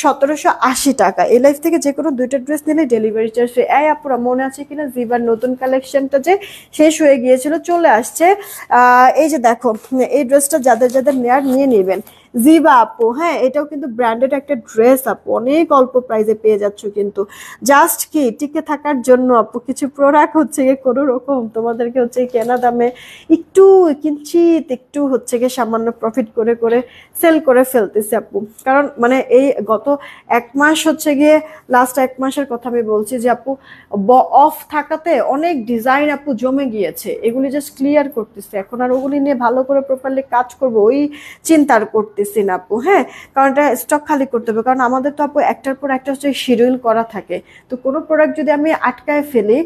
সতেরোশো আশি টাকা এই লাইফ থেকে যে কোনো দুইটা ড্রেস নিলে ডেলিভারি চার্জ এই আপুরা মনে আছে কিনা জিবার নতুন কালেকশনটা যে শেষ হয়ে গিয়েছিল চলে আসছে এই যে দেখো এই ড্রেসটা যাদের যাদের নেয়ার নিয়ে নেবেন জিবা আপু হ্যাঁ এটাও কিন্তু ব্র্যান্ডেড একটা ড্রেস আপু অনেক অল্প প্রাইসে পেয়ে যাচ্ছ কিন্তু জাস্ট কি টিকে থাকার জন্য আপু কিছু প্রোডাক্ট হচ্ছে গিয়ে কোনো রকম তোমাদেরকে হচ্ছে কেনা দামে একটু কিঞ্চিত একটু হচ্ছে গিয়ে সামান্য প্রফিট করে করে সেল করে ফেলতেছে আপু কারণ মানে এই গত এক মাস হচ্ছে গিয়ে লাস্ট এক মাসের কথা আমি বলছি যে আপু অফ থাকাতে অনেক ডিজাইন আপু জমে গিয়েছে এগুলি জাস্ট ক্লিয়ার করতেছে এখন আর ওগুলি নিয়ে ভালো করে প্রপারলি কাজ করবো ওই চিন্তার করতে করতেছি না আপু হ্যাঁ কারণ এটা স্টক খালি করতে হবে কারণ আমাদের তো আপু একটার পর একটা হচ্ছে শিডিউল করা থাকে তো কোনো প্রোডাক্ট যদি আমি আটকায় ফেলি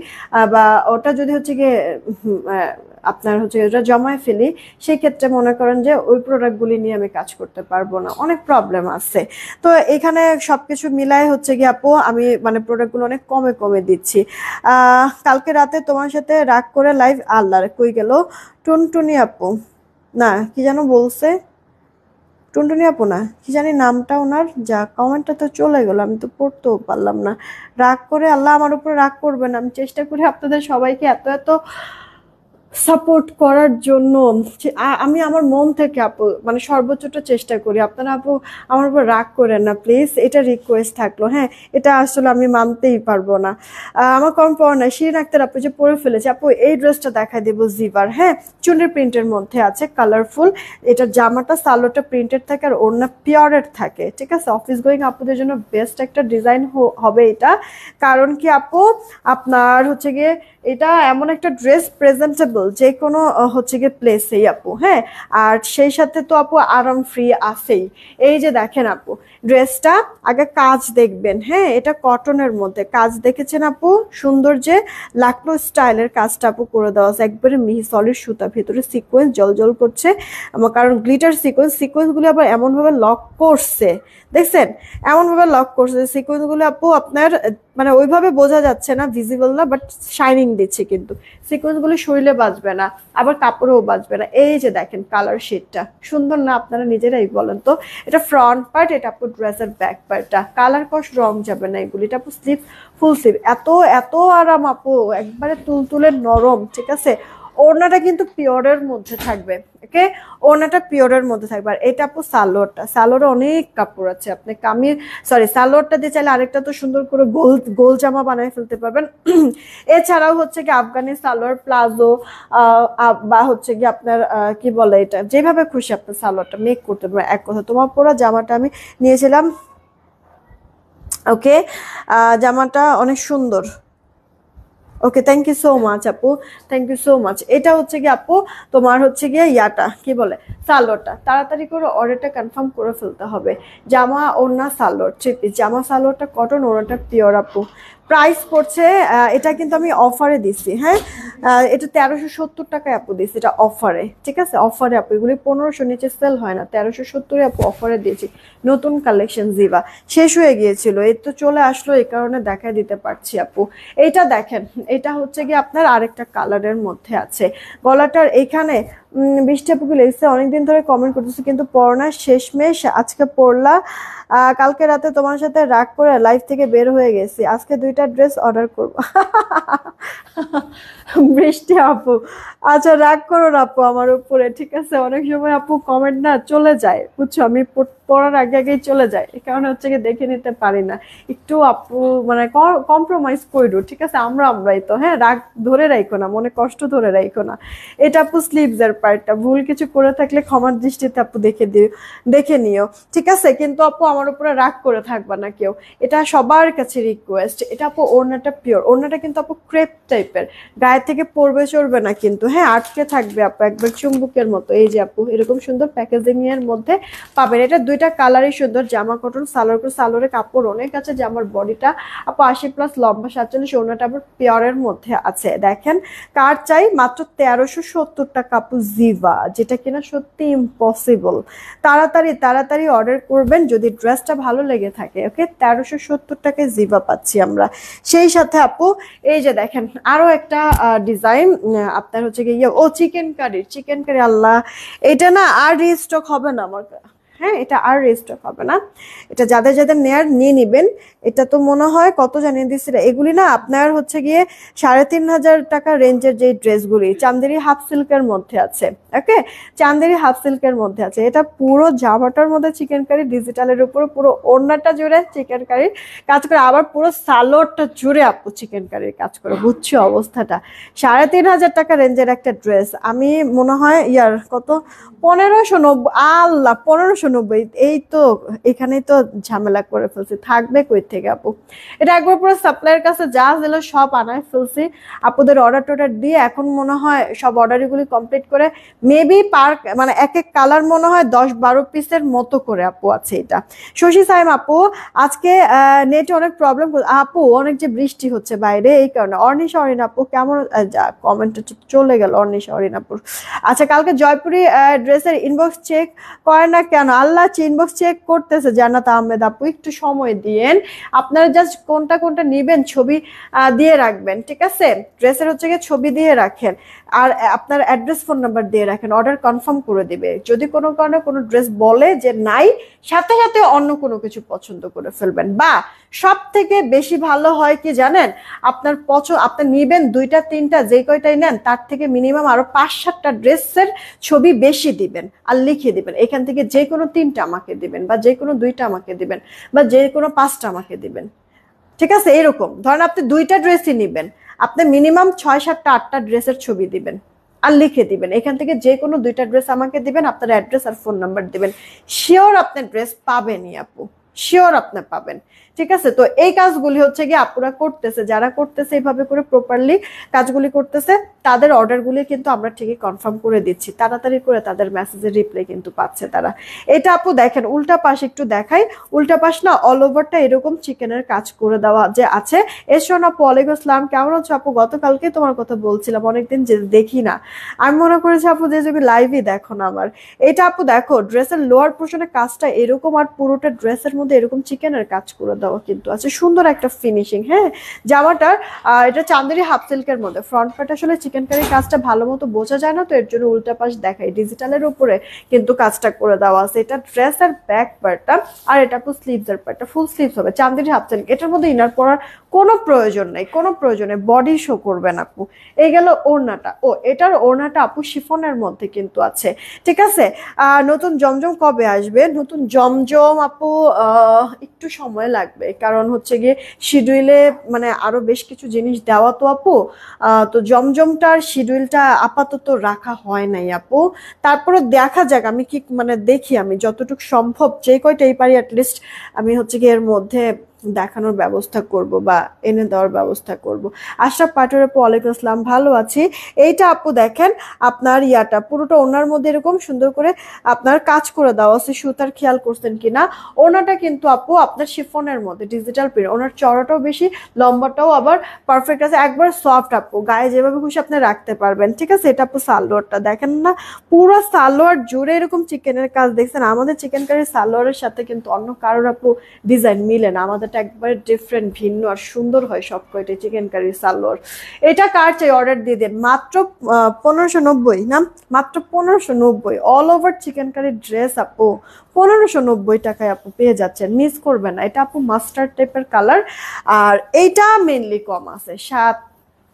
বা ওটা যদি হচ্ছে গিয়ে আপনার হচ্ছে ওটা জমায় ফেলি সেই ক্ষেত্রে মনে করেন যে ওই প্রোডাক্টগুলি নিয়ে আমি কাজ করতে পারবো না অনেক প্রবলেম আছে তো এখানে সব কিছু মিলাই হচ্ছে গিয়ে আপু আমি মানে প্রোডাক্টগুলো অনেক কমে কমে দিচ্ছি কালকে রাতে তোমার সাথে রাগ করে লাইভ আল্লাহ কই গেল টুনটুনি আপু না কি যেন বলছে টুনটুনি আপু না কি জানি নামটা ওনার যা কমেন্টটা তো চলে গেলো আমি তো পড়তেও পারলাম না রাগ করে আল্লাহ আমার উপরে রাগ করবেন আমি চেষ্টা করি আপনাদের সবাইকে এত এত সাপোর্ট করার জন্য আমি আমার মন থেকে আপু মানে সর্বোচ্চটা চেষ্টা করি আপনারা আপু আমার উপর রাগ করেন না প্লিজ এটা রিকোয়েস্ট থাকলো হ্যাঁ এটা আসলে আমি মানতেই পারবো না আমার কম পড়া নাই শিরিন আক্তার আপু যে পরে ফেলেছে আপু এই ড্রেসটা দেখা দেবো জিবার হ্যাঁ চুনের প্রিন্টের মধ্যে আছে কালারফুল এটা জামাটা সালোটা প্রিন্টেড থাকে আর ওড়না পিওরের থাকে ঠিক আছে অফিস গোয়িং আপুদের জন্য বেস্ট একটা ডিজাইন হবে এটা কারণ কি আপু আপনার হচ্ছে গিয়ে এটা এমন একটা ড্রেস প্রেজেন্টেবল যে কোনো হচ্ছে গিয়ে প্লেসেই আপু হ্যাঁ আর সেই সাথে তো আপু আরাম ফ্রি আছেই এই যে দেখেন আপু ড্রেসটা আগে কাজ দেখবেন হ্যাঁ এটা কটনের মধ্যে কাজ দেখেছেন আপু সুন্দর যে লাকলো স্টাইলের কাজটা আপু করে দেওয়া আছে একবারে মিহি সলিড সুতা ভেতরে সিকোয়েন্স জল জল করছে আমার কারণ গ্লিটার সিকোয়েন্স সিকোয়েন্সগুলো আবার এমনভাবে লক করছে দেখছেন এমনভাবে লক করছে সিকোয়েন্সগুলো আপু আপনার মানে ওইভাবে বোঝা যাচ্ছে না ভিজিবল না বাট শাইনিং দিচ্ছে কিন্তু সিকোয়েন্সগুলো শরীরে বাঁচবে না আবার কাপড়েও বাঁচবে না এই যে দেখেন কালার শেডটা সুন্দর না আপনারা নিজেরাই বলেন তো এটা ফ্রন্ট পার্ট এটা আপু ব্লেজার ব্যাক পার্টটা কালার কস রং যাবে না এগুলি এটা স্লিভ ফুল স্লিভ এত এত আরাম আপু একবারে তুলতুলে নরম ঠিক আছে ওড়নাটা কিন্তু পিওরের মধ্যে থাকবে ওকে ওড়নাটা পিওরের মধ্যে থাকবে আর এটা আপু সালোয়ারটা সালোয়ারে অনেক কাপড় আছে আপনি কামির সরি সালোয়ারটা দিয়ে চাইলে আরেকটা তো সুন্দর করে গোল গোল জামা বানিয়ে ফেলতে পারবেন এছাড়াও হচ্ছে কি আফগানি সালোয়ার প্লাজো বা হচ্ছে কি আপনার কি বলে এটা যেভাবে খুশি আপনার সালোয়ারটা মেক করতে পারবেন এক কথা তোমার পুরা জামাটা আমি নিয়েছিলাম ওকে জামাটা অনেক সুন্দর okay thank you so much আপু থ্যাংক ইউ সো মাচ এটা হচ্ছে গিয়ে আপু তোমার হচ্ছে গিয়ে ইয়াটা কি বলে সালোয়ারটা তাড়াতাড়ি করে অর্ডারটা কনফার্ম করে ফেলতে হবে জামা ওড়না সালোয়ার থ্রি পিস জামা সালোয়ারটা কটন ওড়নাটা পিওর আপু প্রাইস পড়ছে এটা কিন্তু আমি অফারে দিছি হ্যাঁ এটা তেরোশো সত্তর টাকায় আপু দিছি এটা অফারে ঠিক আছে অফারে আপু এগুলি পনেরোশো নিচে সেল হয় না তেরোশো সত্তরে আপু অফারে দিয়েছি নতুন কালেকশন জিভা শেষ হয়ে গিয়েছিল এর তো চলে আসলো এই কারণে দেখা দিতে পারছি আপু এটা দেখেন এটা হচ্ছে কি আপনার আরেকটা কালারের মধ্যে আছে গলাটার এখানে বৃষ্টিপুকি আপুকে লেগেছে অনেকদিন ধরে কমেন্ট করতেছে কিন্তু পড়না শেষমেশ আজকে পড়লা কালকে রাতে তোমার সাথে রাগ করে লাইফ থেকে বের হয়ে গেছি আজকে দুইটা ড্রেস অর্ডার করব বৃষ্টি আপু আচ্ছা রাগ করো না আপু আমার উপরে ঠিক আছে অনেক সময় আপু কমেন্ট না চলে যায় বুঝছো আমি পড়তে পড়ার আগে আগেই চলে যায় এই কারণে হচ্ছে কি দেখে নিতে পারি না একটু আপু মানে কম্প্রোমাইজ করিডো ঠিক আছে আমরা আমরাই তো হ্যাঁ রাগ ধরে রাখো না মনে কষ্ট ধরে রাখো না এটা আপু স্লিপসের পার্টটা ভুল কিছু করে থাকলে ক্ষমার দৃষ্টিতে আপু দেখে দিও দেখে নিও ঠিক আছে কিন্তু আপু আমার উপরে রাগ করে থাকবা না কেউ এটা সবার কাছে রিকোয়েস্ট এটা আপু ওড়নাটা পিওর ওড়নাটা কিন্তু আপু ক্রেপ টাইপের গায়ে থেকে পড়বে চড়বে না কিন্তু হ্যাঁ আটকে থাকবে আপু একবার চুম্বুকের মতো এই যে আপু এরকম সুন্দর প্যাকেজিং এর মধ্যে পাবেন এটা দুই দুইটা কালারই সুন্দর জামা কটন সালোয়ার করে সালোয়ারের কাপড় অনেক আছে জামার বডিটা আপু আশি প্লাস লম্বা সাতচল্লিশ ওনাটা আবার পেয়ারের মধ্যে আছে দেখেন কার চাই মাত্র তেরোশো সত্তর টাকা জিভা যেটা কিনা সত্যি ইম্পসিবল তাড়াতাড়ি তাড়াতাড়ি অর্ডার করবেন যদি ড্রেসটা ভালো লেগে থাকে ওকে তেরোশো সত্তর টাকায় জিভা পাচ্ছি আমরা সেই সাথে আপু এই যে দেখেন আরও একটা ডিজাইন আপনার হচ্ছে গিয়ে ও চিকেন কারি চিকেন কারি আল্লাহ এটা না আর রিস্টক হবে না আমার হ্যাঁ এটা আর রেজিস্টার হবে না এটা যাদের যাদের নেয়ার নিয়ে নেবেন এটা তো মনে হয় কত জানিয়ে দিচ্ছি এগুলি না আপনার হচ্ছে গিয়ে সাড়ে তিন হাজার টাকা রেঞ্জের যে ড্রেসগুলি চান্দেরি হাফ সিল্কের মধ্যে আছে ওকে চান্দেরি হাফ সিল্কের মধ্যে আছে এটা পুরো জামাটার মধ্যে চিকেন কারি ডিজিটালের উপর পুরো ওড়নাটা জুড়ে চিকেন কারির কাজ করে আবার পুরো সালোয়ারটা জুড়ে আপু চিকেন কারির কাজ করে বুঝছি অবস্থাটা সাড়ে তিন হাজার টাকা রেঞ্জের একটা ড্রেস আমি মনে হয় ইয়ার কত পনেরোশো নব্বই আল্লাহ পনেরোশো তিনশো এই তো এখানেই তো ঝামেলা করে ফেলছি থাকবে কই থেকে আপু এটা একবার পুরো সাপ্লাইয়ের কাছে যা সব আনায় ফেলছি আপুদের অর্ডার দিয়ে এখন মনে হয় সব অর্ডারগুলি কমপ্লিট করে মেবি মানে এক এক কালার মনে হয় দশ বারো পিসের মতো করে আপু আছে এটা শশী আপু আজকে নেটে অনেক প্রবলেম আপু অনেক যে বৃষ্টি হচ্ছে বাইরে এই কারণে অর্ণিশ অরিন আপু কেমন কমেন্ট চলে গেল অর্ণিশ অরিন আপুর আচ্ছা কালকে জয়পুরি ড্রেসের ইনবক্স চেক করে না কেন আল্লাহ ইনবক্স চেক করতেছে জান্নাত আহমেদ আপু একটু সময় দিয়েন আপনারা জাস্ট কোনটা কোনটা নিবেন ছবি দিয়ে রাখবেন ঠিক আছে ড্রেসের হচ্ছে গিয়ে ছবি দিয়ে রাখেন আর আপনার অ্যাড্রেস ফোন নাম্বার দিয়ে রাখেন অর্ডার কনফার্ম করে দেবে যদি কোনো কারণে কোনো ড্রেস বলে যে নাই সাথে সাথে অন্য কোনো কিছু পছন্দ করে ফেলবেন বা সব থেকে বেশি ভালো হয় কি জানেন আপনার পছন্দ আপনি নেবেন দুইটা তিনটা যে কয়টাই নেন তার থেকে মিনিমাম আরো পাঁচ সাতটা ড্রেসের ছবি বেশি দিবেন আর লিখে দিবেন এখান থেকে যে কোনো তিনটা আমাকে দিবেন বা যে কোনো দুইটা আমাকে দিবেন বা যে কোনো পাঁচটা আমাকে দিবেন ঠিক আছে এরকম ধরেন আপনি দুইটা ড্রেসই নেবেন আপনি মিনিমাম ছয় সাতটা আটটা ড্রেসের ছবি দিবেন আর লিখে দিবেন এখান থেকে যে কোনো দুইটা ড্রেস আমাকে দিবেন আপনার অ্যাড্রেস আর ফোন নাম্বার দিবেন শিওর আপনি ড্রেস পাবেনই আপু শিওর আপনি পাবেন ঠিক আছে তো এই কাজগুলি হচ্ছে গিয়ে আপুরা করতেছে যারা করতেছে এইভাবে করে প্রপারলি কাজগুলি করতেছে তাদের অর্ডারগুলি কিন্তু আমরা ঠিকই কনফার্ম করে দিচ্ছি তাড়াতাড়ি করে তাদের মেসেজের রিপ্লাই কিন্তু পাচ্ছে তারা এটা আপু দেখেন উল্টা পাশ একটু দেখাই উল্টা পাশ না অল ওভারটা এরকম চিকেনের কাজ করে দেওয়া যে আছে এর না আপু ওয়ালাইকুম আসসালাম কেমন আছো আপু গতকালকে তোমার কথা বলছিলাম অনেকদিন যে দেখি না আমি মনে করেছি আপু যে যদি লাইভই দেখো না আমার এটা আপু দেখো ড্রেসের লোয়ার পোর্শনের কাজটা এরকম আর পুরোটা ড্রেসের মধ্যে এরকম চিকেনের কাজ করে দেওয়া দেওয়া কিন্তু আছে সুন্দর একটা ফিনিশিং হ্যাঁ জামাটার এটা চান্দেরি হাফ সিল্কের মধ্যে ফ্রন্ট পার্ট আসলে চিকেন কারির কাজটা ভালো মতো বোঝা যায় না তো এর জন্য উল্টা পাশ দেখায় ডিজিটালের উপরে কিন্তু কাজটা করে দেওয়া আছে এটা ড্রেস আর ব্যাক পার্টটা আর এটা পুরো স্লিভস এর পার্টটা ফুল স্লিভস হবে চান্দেরি হাফ সিল্ক এটার মধ্যে ইনার পরার কোনো প্রয়োজন নেই কোনো প্রয়োজনে বডি শো করবে না আপু এই গেল ওড়নাটা ও এটার ওড়নাটা আপু শিফনের মধ্যে কিন্তু আছে ঠিক আছে নতুন জমজম কবে আসবে নতুন জমজম আপু একটু সময় লাগবে কারণ হচ্ছে গিয়ে শিডিউলে মানে আরও বেশ কিছু জিনিস দেওয়া তো আপু তো জমজমটার শিডিউলটা আপাতত রাখা হয় নাই আপু তারপরে দেখা যাক আমি কি মানে দেখি আমি যতটুকু সম্ভব যে কয়টাই পারি অ্যাটলিস্ট আমি হচ্ছে গিয়ে এর মধ্যে দেখানোর ব্যবস্থা করব বা এনে দেওয়ার ব্যবস্থা করব আশরাফ পাটোর আপু ওয়ালাইকুম আসসালাম ভালো আছি এইটা আপু দেখেন আপনার ইয়াটা পুরোটা ওনার মধ্যে এরকম সুন্দর করে আপনার কাজ করে দেওয়া আছে সুতার খেয়াল করছেন কিনা ওনাটা কিন্তু আপু আপনার শিফনের মধ্যে ডিজিটাল প্রিন্ট ওনার চড়াটাও বেশি লম্বাটাও আবার পারফেক্ট আছে একবার সফট আপু গায়ে যেভাবে খুশি আপনি রাখতে পারবেন ঠিক আছে এটা আপু সালোয়ারটা দেখেন না পুরো সালোয়ার জুড়ে এরকম চিকেনের কাজ দেখছেন আমাদের চিকেন কারি সালোয়ারের সাথে কিন্তু অন্য কারোর আপু ডিজাইন মিলে না আমাদেরটা কালারটা একবার ডিফারেন্ট ভিন্ন আর সুন্দর হয় সব কয়টা চিকেন কারি সালোয়ার এটা কার চাই অর্ডার দিয়ে দেন মাত্র পনেরোশো নব্বই না মাত্র পনেরোশো নব্বই all over chikankari dress আপু পনেরোশো নব্বই টাকায় আপু পেয়ে যাচ্ছেন মিস করবেন না এটা আপু মাস্টার্ড টাইপের কালার আর এইটা মেনলি কম আছে সাত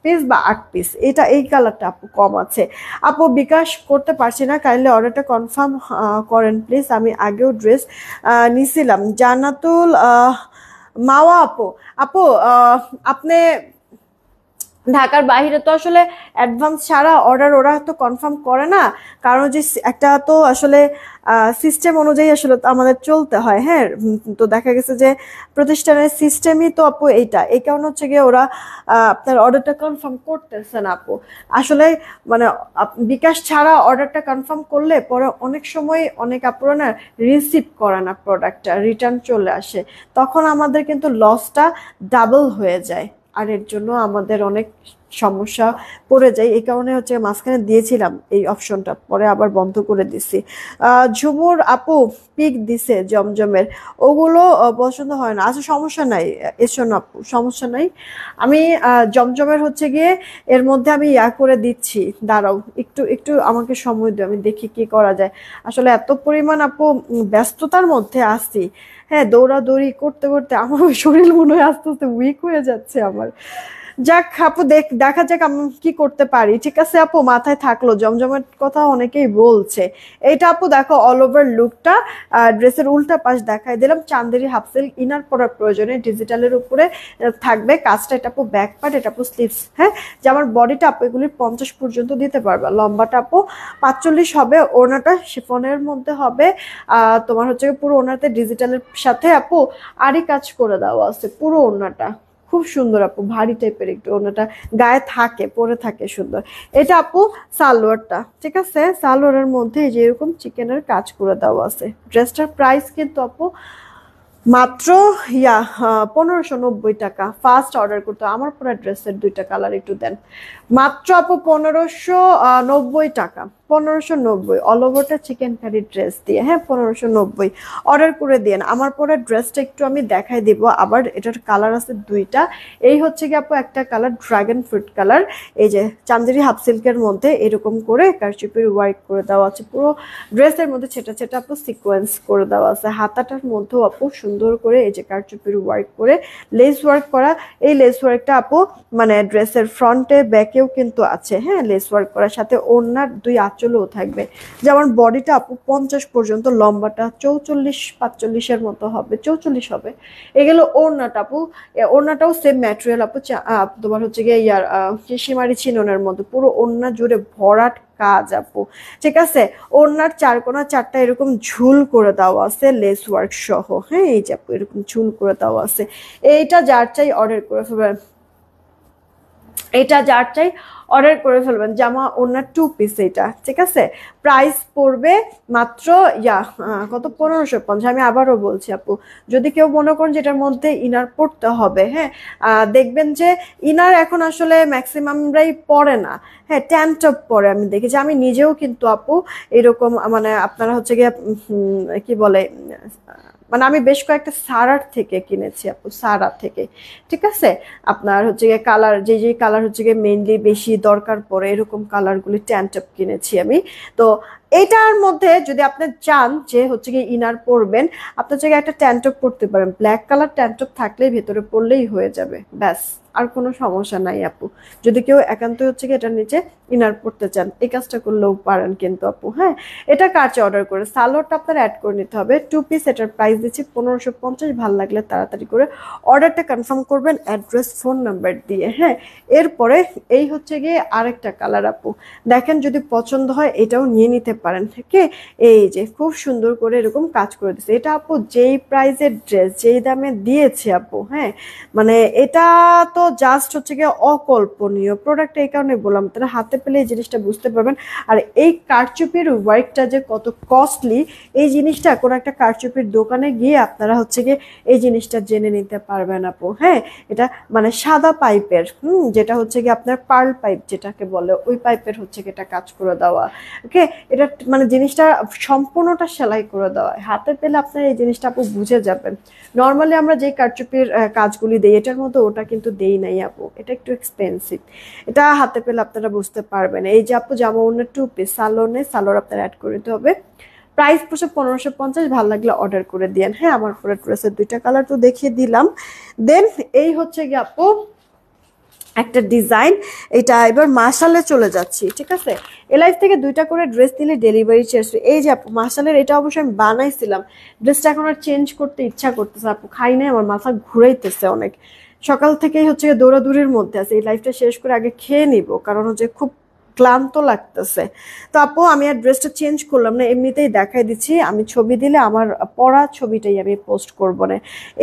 পিস বা আট পিস এটা এই কালারটা আপু কম আছে আপু বিকাশ করতে পারছি না কাইলে অর্ডারটা কনফার্ম করেন প্লিজ আমি আগেও ড্রেস নিছিলাম জানাতুল मावा अपो अपो आपने ঢাকার বাহিরে তো আসলে অ্যাডভান্স ছাড়া অর্ডার ওরা তো কনফার্ম করে না কারণ যে একটা তো আসলে সিস্টেম অনুযায়ী আসলে আমাদের চলতে হয় হ্যাঁ তো দেখা গেছে যে প্রতিষ্ঠানের সিস্টেমই তো আপু এইটা এই কারণ হচ্ছে গিয়ে ওরা আপনার অর্ডারটা কনফার্ম করতেছে না আপু আসলে মানে বিকাশ ছাড়া অর্ডারটা কনফার্ম করলে পরে অনেক সময় অনেক আপুরা না রিসিভ করে না প্রোডাক্টটা রিটার্ন চলে আসে তখন আমাদের কিন্তু লসটা ডাবল হয়ে যায় আর এর জন্য আমাদের অনেক সমস্যা পড়ে যায় এই কারণে হচ্ছে মাঝখানে দিয়েছিলাম এই অপশনটা পরে আবার বন্ধ করে দিছি ঝুমুর আপু পিক দিছে জমজমের ওগুলো পছন্দ হয় না আচ্ছা সমস্যা নাই এসো না আপু সমস্যা নাই আমি জমজমের হচ্ছে গিয়ে এর মধ্যে আমি ইয়া করে দিচ্ছি দাঁড়াও একটু একটু আমাকে সময় দিও আমি দেখি কি করা যায় আসলে এত পরিমাণ আপু ব্যস্ততার মধ্যে আসছি হ্যাঁ দৌড়াদৌড়ি করতে করতে আমার শরীর মনে হয় আস্তে আস্তে উইক হয়ে যাচ্ছে আমার যাক আপু দেখা যাক আমি কি করতে পারি ঠিক আছে আপু মাথায় থাকলো জমজমের কথা অনেকেই বলছে এটা আপু দেখো অল ওভার লুকটা ড্রেসের উল্টা পাশ দেখাই দিলাম চান্দেরি হাফসেল ইনার পরার প্রয়োজনে ডিজিটালের উপরে থাকবে কাজটা এটা আপু ব্যাক পার্ট এটা আপু স্লিভস হ্যাঁ যে আমার বডিটা আপু এগুলির পঞ্চাশ পর্যন্ত দিতে পারবে লম্বাটা আপু পাঁচচল্লিশ হবে ওনাটা শিফনের মধ্যে হবে তোমার হচ্ছে পুরো ওনাতে ডিজিটালের সাথে আপু আরই কাজ করে দেওয়া আছে পুরো ওনাটা খুব সুন্দর আপু ভারী টাইপের একটু ওনাটা গায়ে থাকে পরে থাকে সুন্দর এটা আপু সালোয়ারটা ঠিক আছে সালোয়ারের মধ্যে যে এরকম চিকেনের কাজ করে দেওয়া আছে ড্রেসটার প্রাইস কিন্তু আপু মাত্র ইয়া পনেরোশো নব্বই টাকা ফার্স্ট অর্ডার করতে আমার পরে ড্রেসের দুইটা কালার একটু দেন মাত্র আপু পনেরোশো নব্বই টাকা পনেরোশো নব্বই অল ওভারটা চিকেন কারি ড্রেস দিয়ে হ্যাঁ পনেরোশো নব্বই অর্ডার করে দিন আমার পরে ড্রেসটা একটু আমি দেখাই দিব আবার এটার কালার আছে দুইটা এই হচ্ছে কি আপু একটা কালার ড্রাগন ফ্রুট কালার এই যে চান্দেরি হাফ সিল্কের মধ্যে এরকম করে কারচুপির ওয়ার্ক করে দেওয়া আছে পুরো ড্রেসের মধ্যে ছেটা ছেটা আপু সিকোয়েন্স করে দেওয়া আছে হাতাটার মধ্যেও আপু সুন্দর করে এই যে কারচুপির ওয়ার্ক করে লেস ওয়ার্ক করা এই লেস ওয়ার্কটা আপু মানে ড্রেসের ফ্রন্টে ব্যাকে ব্যাকেও কিন্তু আছে হ্যাঁ লেস ওয়ার্ক করার সাথে ওনার দুই আঁচলও থাকবে যেমন বডিটা আপু পঞ্চাশ পর্যন্ত লম্বাটা চৌচল্লিশ পাঁচচল্লিশের মতো হবে চৌচল্লিশ হবে এগুলো ওড়নাটা আপু ওড়নাটাও সেম ম্যাটেরিয়াল আপু তোমার হচ্ছে গিয়ে ইয়ার সীমারি ছিনোনের মতো পুরো ওড়না জুড়ে ভরাট কাজ আপু ঠিক আছে ওনার চার কোনা চারটা এরকম ঝুল করে দেওয়া আছে লেস ওয়ার্ক সহ হ্যাঁ এই যে আপু এরকম ঝুল করে দেওয়া আছে এইটা যার চাই অর্ডার করে ফেলবেন এটা যার চাই অর্ডার করে ফেলবেন জামা ওনার টু পিস এটা ঠিক আছে প্রাইস পড়বে মাত্র ইয়া কত পনেরোশো পঞ্চাশ আমি আবারও বলছি আপু যদি কেউ মনে করেন যেটার মধ্যে ইনার পড়তে হবে হ্যাঁ দেখবেন যে ইনার এখন আসলে ম্যাক্সিমামরাই পরে না হ্যাঁ ট্যান টপ পরে আমি দেখেছি আমি নিজেও কিন্তু আপু এরকম মানে আপনারা হচ্ছে গিয়ে কি বলে মানে আমি বেশ কয়েকটা সারার থেকে কিনেছি আপু সারা থেকে ঠিক আছে আপনার হচ্ছে গিয়ে কালার যে যে কালার হচ্ছে গিয়ে মেনলি বেশি দরকার পড়ে এরকম কালারগুলি ট্যান্টপ কিনেছি আমি তো এটার মধ্যে যদি আপনি চান যে হচ্ছে গিয়ে ইনার পরবেন আপনার জায়গায় একটা ট্যান্টপ করতে পারেন ব্ল্যাক কালার ট্যান্টপ থাকলেই ভেতরে পরলেই হয়ে যাবে ব্যাস আর কোনো সমস্যা নাই আপু যদি কেউ একান্তই হচ্ছে কি এটার নিচে ইনার পড়তে চান এই কাজটা করলেও পারেন কিন্তু আপু হ্যাঁ এটা কাছে অর্ডার করে সালোয়ারটা আপনার অ্যাড করে নিতে হবে টু পিস এটার প্রাইস দিচ্ছি পনেরোশো পঞ্চাশ ভালো লাগলে তাড়াতাড়ি করে অর্ডারটা কনফার্ম করবেন অ্যাড্রেস ফোন নাম্বার দিয়ে হ্যাঁ এরপরে এই হচ্ছে গিয়ে আরেকটা কালার আপু দেখেন যদি পছন্দ হয় এটাও নিয়ে নিতে পারেন কে এই যে খুব সুন্দর করে এরকম কাজ করে দিচ্ছে এটা আপু যেই প্রাইসের ড্রেস যেই দামে দিয়েছে আপু হ্যাঁ মানে এটা তো জাস্ট হচ্ছে গিয়ে অকল্পনীয় প্রোডাক্ট এই কারণে বললাম তারা হাতে পেলে এই জিনিসটা বুঝতে পারবেন আর এই কারচুপির ওয়ার্কটা যে কত কস্টলি এই জিনিসটা কোনো একটা কারচুপির দোকানে গিয়ে আপনারা হচ্ছে গিয়ে এই জিনিসটা জেনে নিতে পারবেন আপু হ্যাঁ এটা মানে সাদা পাইপের হুম যেটা হচ্ছে গিয়ে আপনার পার্ল পাইপ যেটাকে বলে ওই পাইপের হচ্ছে গিয়ে এটা কাজ করে দেওয়া ওকে এটা মানে জিনিসটা সম্পূর্ণটা সেলাই করে দেওয়া হাতে পেলে আপনারা এই জিনিসটা আপু বুঝে যাবেন নর্মালি আমরা যে কারচুপির কাজগুলি দিই এটার মতো ওটা কিন্তু দেই নেই নাই আপু এটা একটু এক্সপেন্সিভ এটা হাতে পেলে আপনারা বুঝতে পারবেন এই যে আপু জামা ওনার টু পিস সালোনে সালোর আপনার অ্যাড করে দিতে হবে প্রাইস পড়ছে পনেরোশো পঞ্চাশ ভালো লাগলে অর্ডার করে দিয়েন হ্যাঁ আমার পরে ড্রেসের দুইটা কালার তো দেখিয়ে দিলাম দেন এই হচ্ছে গিয়ে আপু একটা ডিজাইন এটা এবার মাসালে চলে যাচ্ছি ঠিক আছে এলাইফ থেকে দুইটা করে ড্রেস দিলে ডেলিভারি চার্জ এই যে আপু মাসালের এটা অবশ্যই আমি বানাইছিলাম ড্রেসটা এখন আর চেঞ্জ করতে ইচ্ছা করতেছে আপু খাই নাই আমার মাথা ঘুরাইতেছে অনেক সকাল থেকেই হচ্ছে দৌড়াদৌড়ির মধ্যে আছে এই লাইফটা শেষ করে আগে খেয়ে নিব কারণ হচ্ছে খুব ক্লান্ত লাগতেছে তো আপু আমি আর ড্রেসটা চেঞ্জ করলাম না এমনিতেই দেখাই দিচ্ছি আমি ছবি দিলে আমার পড়া ছবিটাই আমি পোস্ট করব না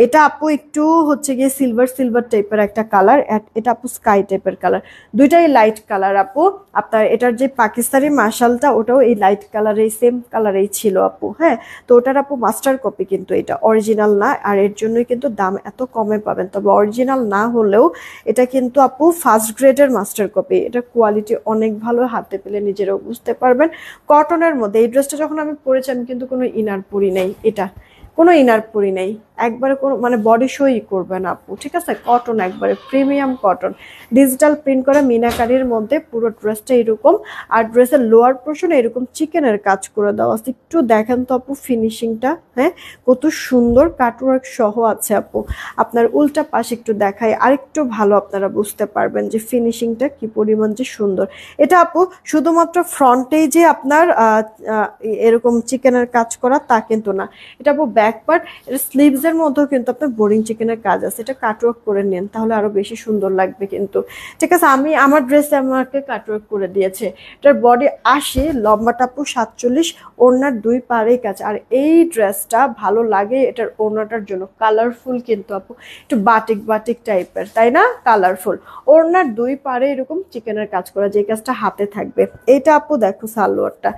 এটা আপু একটু হচ্ছে গিয়ে সিলভার সিলভার টাইপের একটা কালার এটা আপু স্কাই টাইপের কালার দুইটাই লাইট কালার আপু আপনার এটার যে পাকিস্তানি মার্শালটা ওটাও এই লাইট কালারেই সেম কালারেই ছিল আপু হ্যাঁ তো ওটার আপু মাস্টার কপি কিন্তু এটা অরিজিনাল না আর এর জন্যই কিন্তু দাম এত কমে পাবেন তবে অরিজিনাল না হলেও এটা কিন্তু আপু ফার্স্ট গ্রেডের মাস্টার কপি এটা কোয়ালিটি অনেক ভালো হাতে পেলে নিজেরাও বুঝতে পারবেন কটনের মধ্যে এই ড্রেসটা যখন আমি পরেছি আমি কিন্তু কোনো ইনার পরি নেই এটা কোনো ইনার পরি নেই একবারে কোনো মানে বডি শোই করবে না আপু ঠিক আছে কটন একবারে প্রিমিয়াম কটন ডিজিটাল প্রিন্ট করা মিনাকারির মধ্যে পুরো ড্রেসটা এরকম আর ড্রেসের লোয়ার পোর্শনে এরকম চিকেনের কাজ করে দেওয়া আছে একটু দেখেন তো আপু ফিনিশিংটা হ্যাঁ কত সুন্দর কাটওয়ার্ক সহ আছে আপু আপনার উল্টা পাশে একটু দেখায় আরেকটু ভালো আপনারা বুঝতে পারবেন যে ফিনিশিংটা কি পরিমাণ যে সুন্দর এটা আপু শুধুমাত্র ফ্রন্টেই যে আপনার এরকম চিকেনের কাজ করা তা কিন্তু না এটা আপু ব্যাক পার্ট এর স্লিভসের এটার মধ্যেও কিন্তু আপনার বোরিং চিকেনের কাজ আছে এটা কাটওয়ার্ক করে নেন তাহলে আরো বেশি সুন্দর লাগবে কিন্তু ঠিক আছে আমি আমার ড্রেস আমাকে কাটওয়ার্ক করে দিয়েছে এটার বডি আশি লম্বা টাপু সাতচল্লিশ ওড়নার দুই পারেই কাজ আর এই ড্রেসটা ভালো লাগে এটার ওড়নাটার জন্য কালারফুল কিন্তু আপু একটু বাটিক বাটিক টাইপের তাই না কালারফুল ওড়নার দুই পারে এরকম চিকেনের কাজ করা যে কাজটা হাতে থাকবে এটা আপু দেখো সালোয়ারটা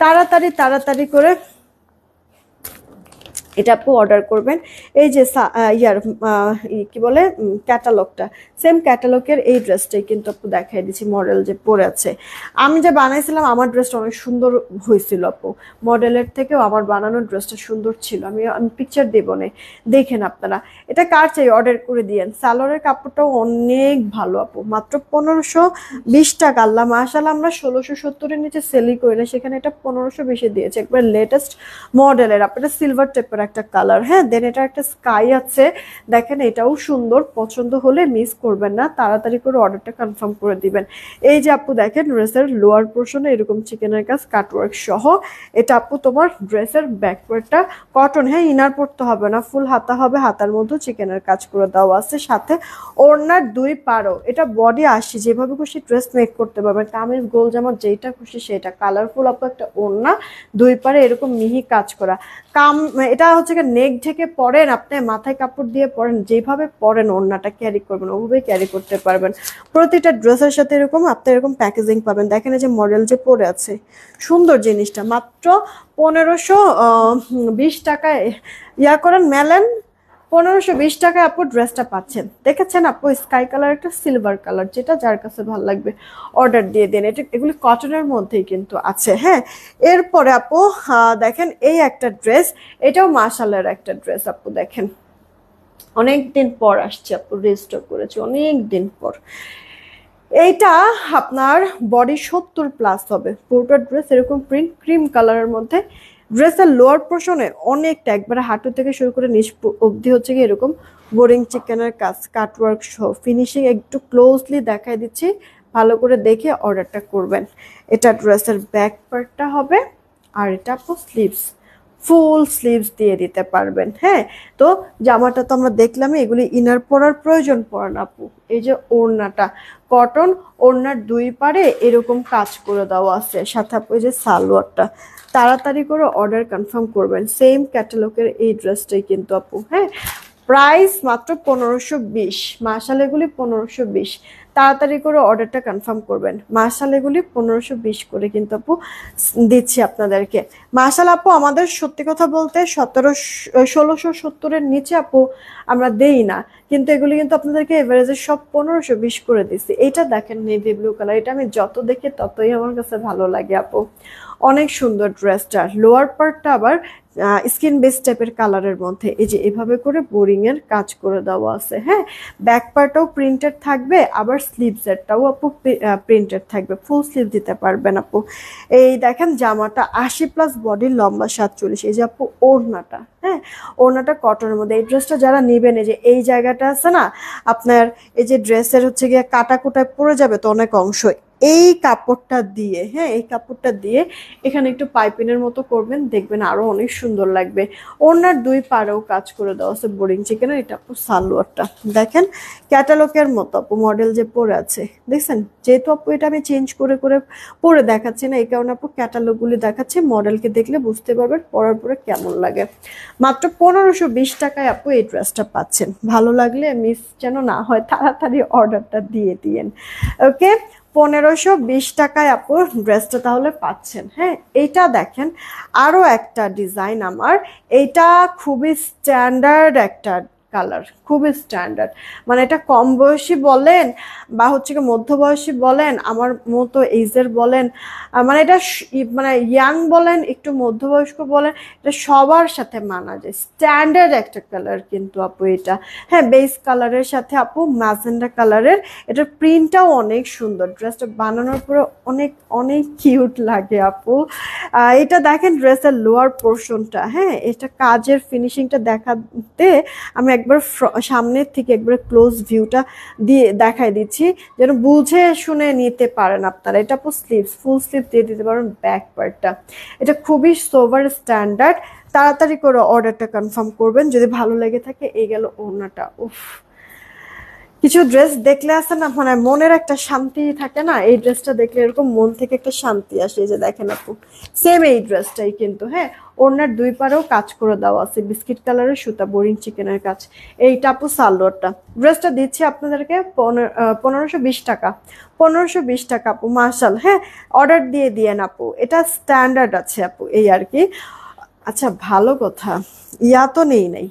তাড়াতাড়ি তাড়াতাড়ি করে এটা আপু অর্ডার করবেন এই যে ইয়ার কি বলে ক্যাটালগটা সেম ক্যাটালগের এই ড্রেসটাই কিন্তু আপু দেখাই দিচ্ছি মডেল যে পরে আছে আমি যে বানাইছিলাম আমার ড্রেসটা অনেক সুন্দর হয়েছিল আপু মডেলের থেকেও আমার বানানোর ড্রেসটা সুন্দর ছিল আমি আমি পিকচার দেব না দেখেন আপনারা এটা কার চাই অর্ডার করে দিয়েন সালোয়ারের কাপড়টাও অনেক ভালো আপু মাত্র পনেরোশো বিশ টাকা আল্লাহ মাসাল আমরা ষোলোশো সত্তরের নিচে সেলই করি না সেখানে এটা পনেরোশো বেশি দিয়েছে একবার লেটেস্ট মডেলের আপনারা সিলভার টেপের একটা কালার হ্যাঁ দেন এটা একটা স্কাই আছে দেখেন এটাও সুন্দর পছন্দ হলে মিস করবেন না তাড়াতাড়ি করে অর্ডারটা কনফার্ম করে দিবেন এই যে আপু দেখেন ড্রেসের লোয়ার পোর্শনে এরকম চিকেনের কাজ কাটওয়ার্ক সহ এটা আপু তোমার ড্রেসের ব্যাকওয়ার্ডটা কটন হ্যাঁ ইনার পড়তে হবে না ফুল হাতা হবে হাতার মধ্যে চিকেনের কাজ করে দেওয়া আছে সাথে ওড়নার দুই পারো এটা বডি আসি যেভাবে খুশি ড্রেস মেক করতে পারবেন কামিজ গোল জামা যেটা খুশি সেটা কালারফুল আপু একটা ওড়না দুই পারে এরকম মিহি কাজ করা কাম এটা হচ্ছে নেক ঢেকে পরেন আপনি মাথায় কাপড় দিয়ে পরেন যেভাবে পরেন ওড়নাটা ক্যারি করবেন ওভাবে ক্যারি করতে পারবেন প্রতিটা ড্রেসের সাথে এরকম আপনি এরকম প্যাকেজিং পাবেন দেখেন যে মডেল যে পরে আছে সুন্দর জিনিসটা মাত্র পনেরোশো বিশ টাকায় ইয়া করেন মেলেন পনেরোশো বিশ টাকায় আপু ড্রেসটা পাচ্ছেন দেখেছেন আপু স্কাই কালার একটা সিলভার কালার যেটা যার কাছে ভালো লাগবে অর্ডার দিয়ে দেন এটা এগুলি কটনের মধ্যেই কিন্তু আছে হ্যাঁ এরপরে আপু দেখেন এই একটা ড্রেস এটাও মাসালের একটা ড্রেস আপু দেখেন অনেক দিন পর আসছে আপু রেজিস্টার করেছে অনেক দিন পর এইটা আপনার বডি সত্তর প্লাস হবে পুরোটা ড্রেস এরকম প্রিন্ট ক্রিম কালারের মধ্যে ড্রেসের লোয়ার পোর্শনে অনেকটা একবারে হাঁটু থেকে শুরু করে নিচ অবধি হচ্ছে কি এরকম বোরিং চিকেনের কাজ কাটওয়ার্ক সহ ফিনিশিং একটু ক্লোজলি দেখাই দিচ্ছি ভালো করে দেখে অর্ডারটা করবেন এটা ড্রেসের ব্যাক পার্টটা হবে আর এটা আপু স্লিভস ফুল স্লিভস দিয়ে দিতে পারবেন হ্যাঁ তো জামাটা তো আমরা দেখলামই এগুলি ইনার পরার প্রয়োজন পড়ে না আপু এই যে ওড়নাটা কটন ওড়নার দুই পারে এরকম কাজ করে দেওয়া আছে সাথে আপু এই যে সালোয়ারটা তাড়াতাড়ি করে অর্ডার কনফার্ম করবেন সেম ক্যাটালগের এই ড্রেসটাই কিন্তু আপু হ্যাঁ প্রাইস মাত্র পনেরোশো বিশ মাসালেগুলি পনেরোশো বিশ তাড়াতাড়ি করে অর্ডারটা কনফার্ম করবেন মাসালেগুলি পনেরোশো বিশ করে কিন্তু আপু দিচ্ছি আপনাদেরকে মাসাল আপু আমাদের সত্যি কথা বলতে সতেরো ষোলোশো সত্তরের নিচে আপু আমরা দেই না কিন্তু এগুলি কিন্তু আপনাদেরকে এভারেজে সব পনেরোশো বিশ করে দিচ্ছি এটা দেখেন নেভি ব্লু কালার এটা আমি যত দেখি ততই আমার কাছে ভালো লাগে আপু অনেক সুন্দর ড্রেসটা লোয়ার পার্টটা আবার স্কিন বেস টাইপের কালারের মধ্যে এই যে এভাবে করে বোরিংয়ের কাজ করে দেওয়া আছে হ্যাঁ ব্যাক পার্টটাও প্রিন্টেড থাকবে আবার স্লিভসেরটাও আপু প্রিন্টেড থাকবে ফুল স্লিভ দিতে পারবেন আপু এই দেখেন জামাটা আশি প্লাস বডির লম্বা সাতচল্লিশ এই যে আপু ওড়নাটা হ্যাঁ ওড়নাটা কটনের মধ্যে এই ড্রেসটা যারা নেবেন এই যে এই জায়গাটা আছে না আপনার এই যে ড্রেসের হচ্ছে গিয়ে কুটায় পড়ে যাবে তো অনেক অংশই এই কাপড়টা দিয়ে হ্যাঁ এই কাপড়টা দিয়ে এখানে একটু পাইপিনের মতো করবেন দেখবেন আরও অনেক সুন্দর লাগবে ওনার দুই পাড়েও কাজ করে দেওয়া আছে বোরিং চিকেনের এটা আপু সালোয়ারটা দেখেন ক্যাটালগের মতো আপু মডেল যে পরে আছে দেখছেন যেহেতু আপু এটা আমি চেঞ্জ করে করে পরে দেখাচ্ছি না এই কারণে আপু ক্যাটালগুলি দেখাচ্ছি মডেলকে দেখলে বুঝতে পারবেন পরার পরে কেমন লাগে মাত্র পনেরোশো বিশ টাকায় আপু এই ড্রেসটা পাচ্ছেন ভালো লাগলে মিস যেন না হয় তাড়াতাড়ি অর্ডারটা দিয়ে দিয়েন ওকে পনেরোশো বিশ টাকায় আপু ড্রেসটা তাহলে পাচ্ছেন হ্যাঁ এইটা দেখেন আরও একটা ডিজাইন আমার এইটা খুবই স্ট্যান্ডার্ড একটা কালার খুবই স্ট্যান্ডার্ড মানে এটা কম বয়সী বলেন বা হচ্ছে কি মধ্যবয়সী বলেন আমার মতো এইজের বলেন মানে এটা মানে ইয়াং বলেন একটু মধ্যবয়স্ক বলেন এটা সবার সাথে মানা যায় স্ট্যান্ডার্ড একটা কালার কিন্তু আপু এটা হ্যাঁ বেস কালারের সাথে আপু ম্যাজেন্ডা কালারের এটার প্রিন্টটাও অনেক সুন্দর ড্রেসটা বানানোর পরে অনেক অনেক কিউট লাগে আপু এটা দেখেন ড্রেসের লোয়ার পোর্শনটা হ্যাঁ এটা কাজের ফিনিশিংটা দেখাতে আমি একবার সামনের থেকে একবার ক্লোজ ভিউটা দিয়ে দেখাই দিচ্ছি যেন বুঝে শুনে নিতে পারেন আপনারা এটা আপনার স্লিভস ফুল স্লিভ দিয়ে দিতে পারেন ব্যাক পার্টটা এটা খুবই সোভার স্ট্যান্ডার্ড তাড়াতাড়ি করে অর্ডারটা কনফার্ম করবেন যদি ভালো লেগে থাকে এই গেল ওনাটা উফ কিছু ড্রেস দেখলে আসে না মানে মনের একটা শান্তি থাকে না এই ড্রেসটা দেখলে এরকম মন থেকে একটা শান্তি আসে যে দেখেন আপু সেম এই ড্রেসটাই কিন্তু হ্যাঁ ওনার দুই পারেও কাজ করে দেওয়া আছে বিস্কিট কালারের সুতা বোরিং চিকেনের কাজ এইটা আপু সালোয়ারটা ড্রেসটা দিচ্ছি আপনাদেরকে পনেরোশো বিশ টাকা পনেরোশো বিশ টাকা আপু মার্শাল হ্যাঁ অর্ডার দিয়ে দিয়েন আপু এটা স্ট্যান্ডার্ড আছে আপু এই আর কি আচ্ছা ভালো কথা ইয়া তো নেই নাই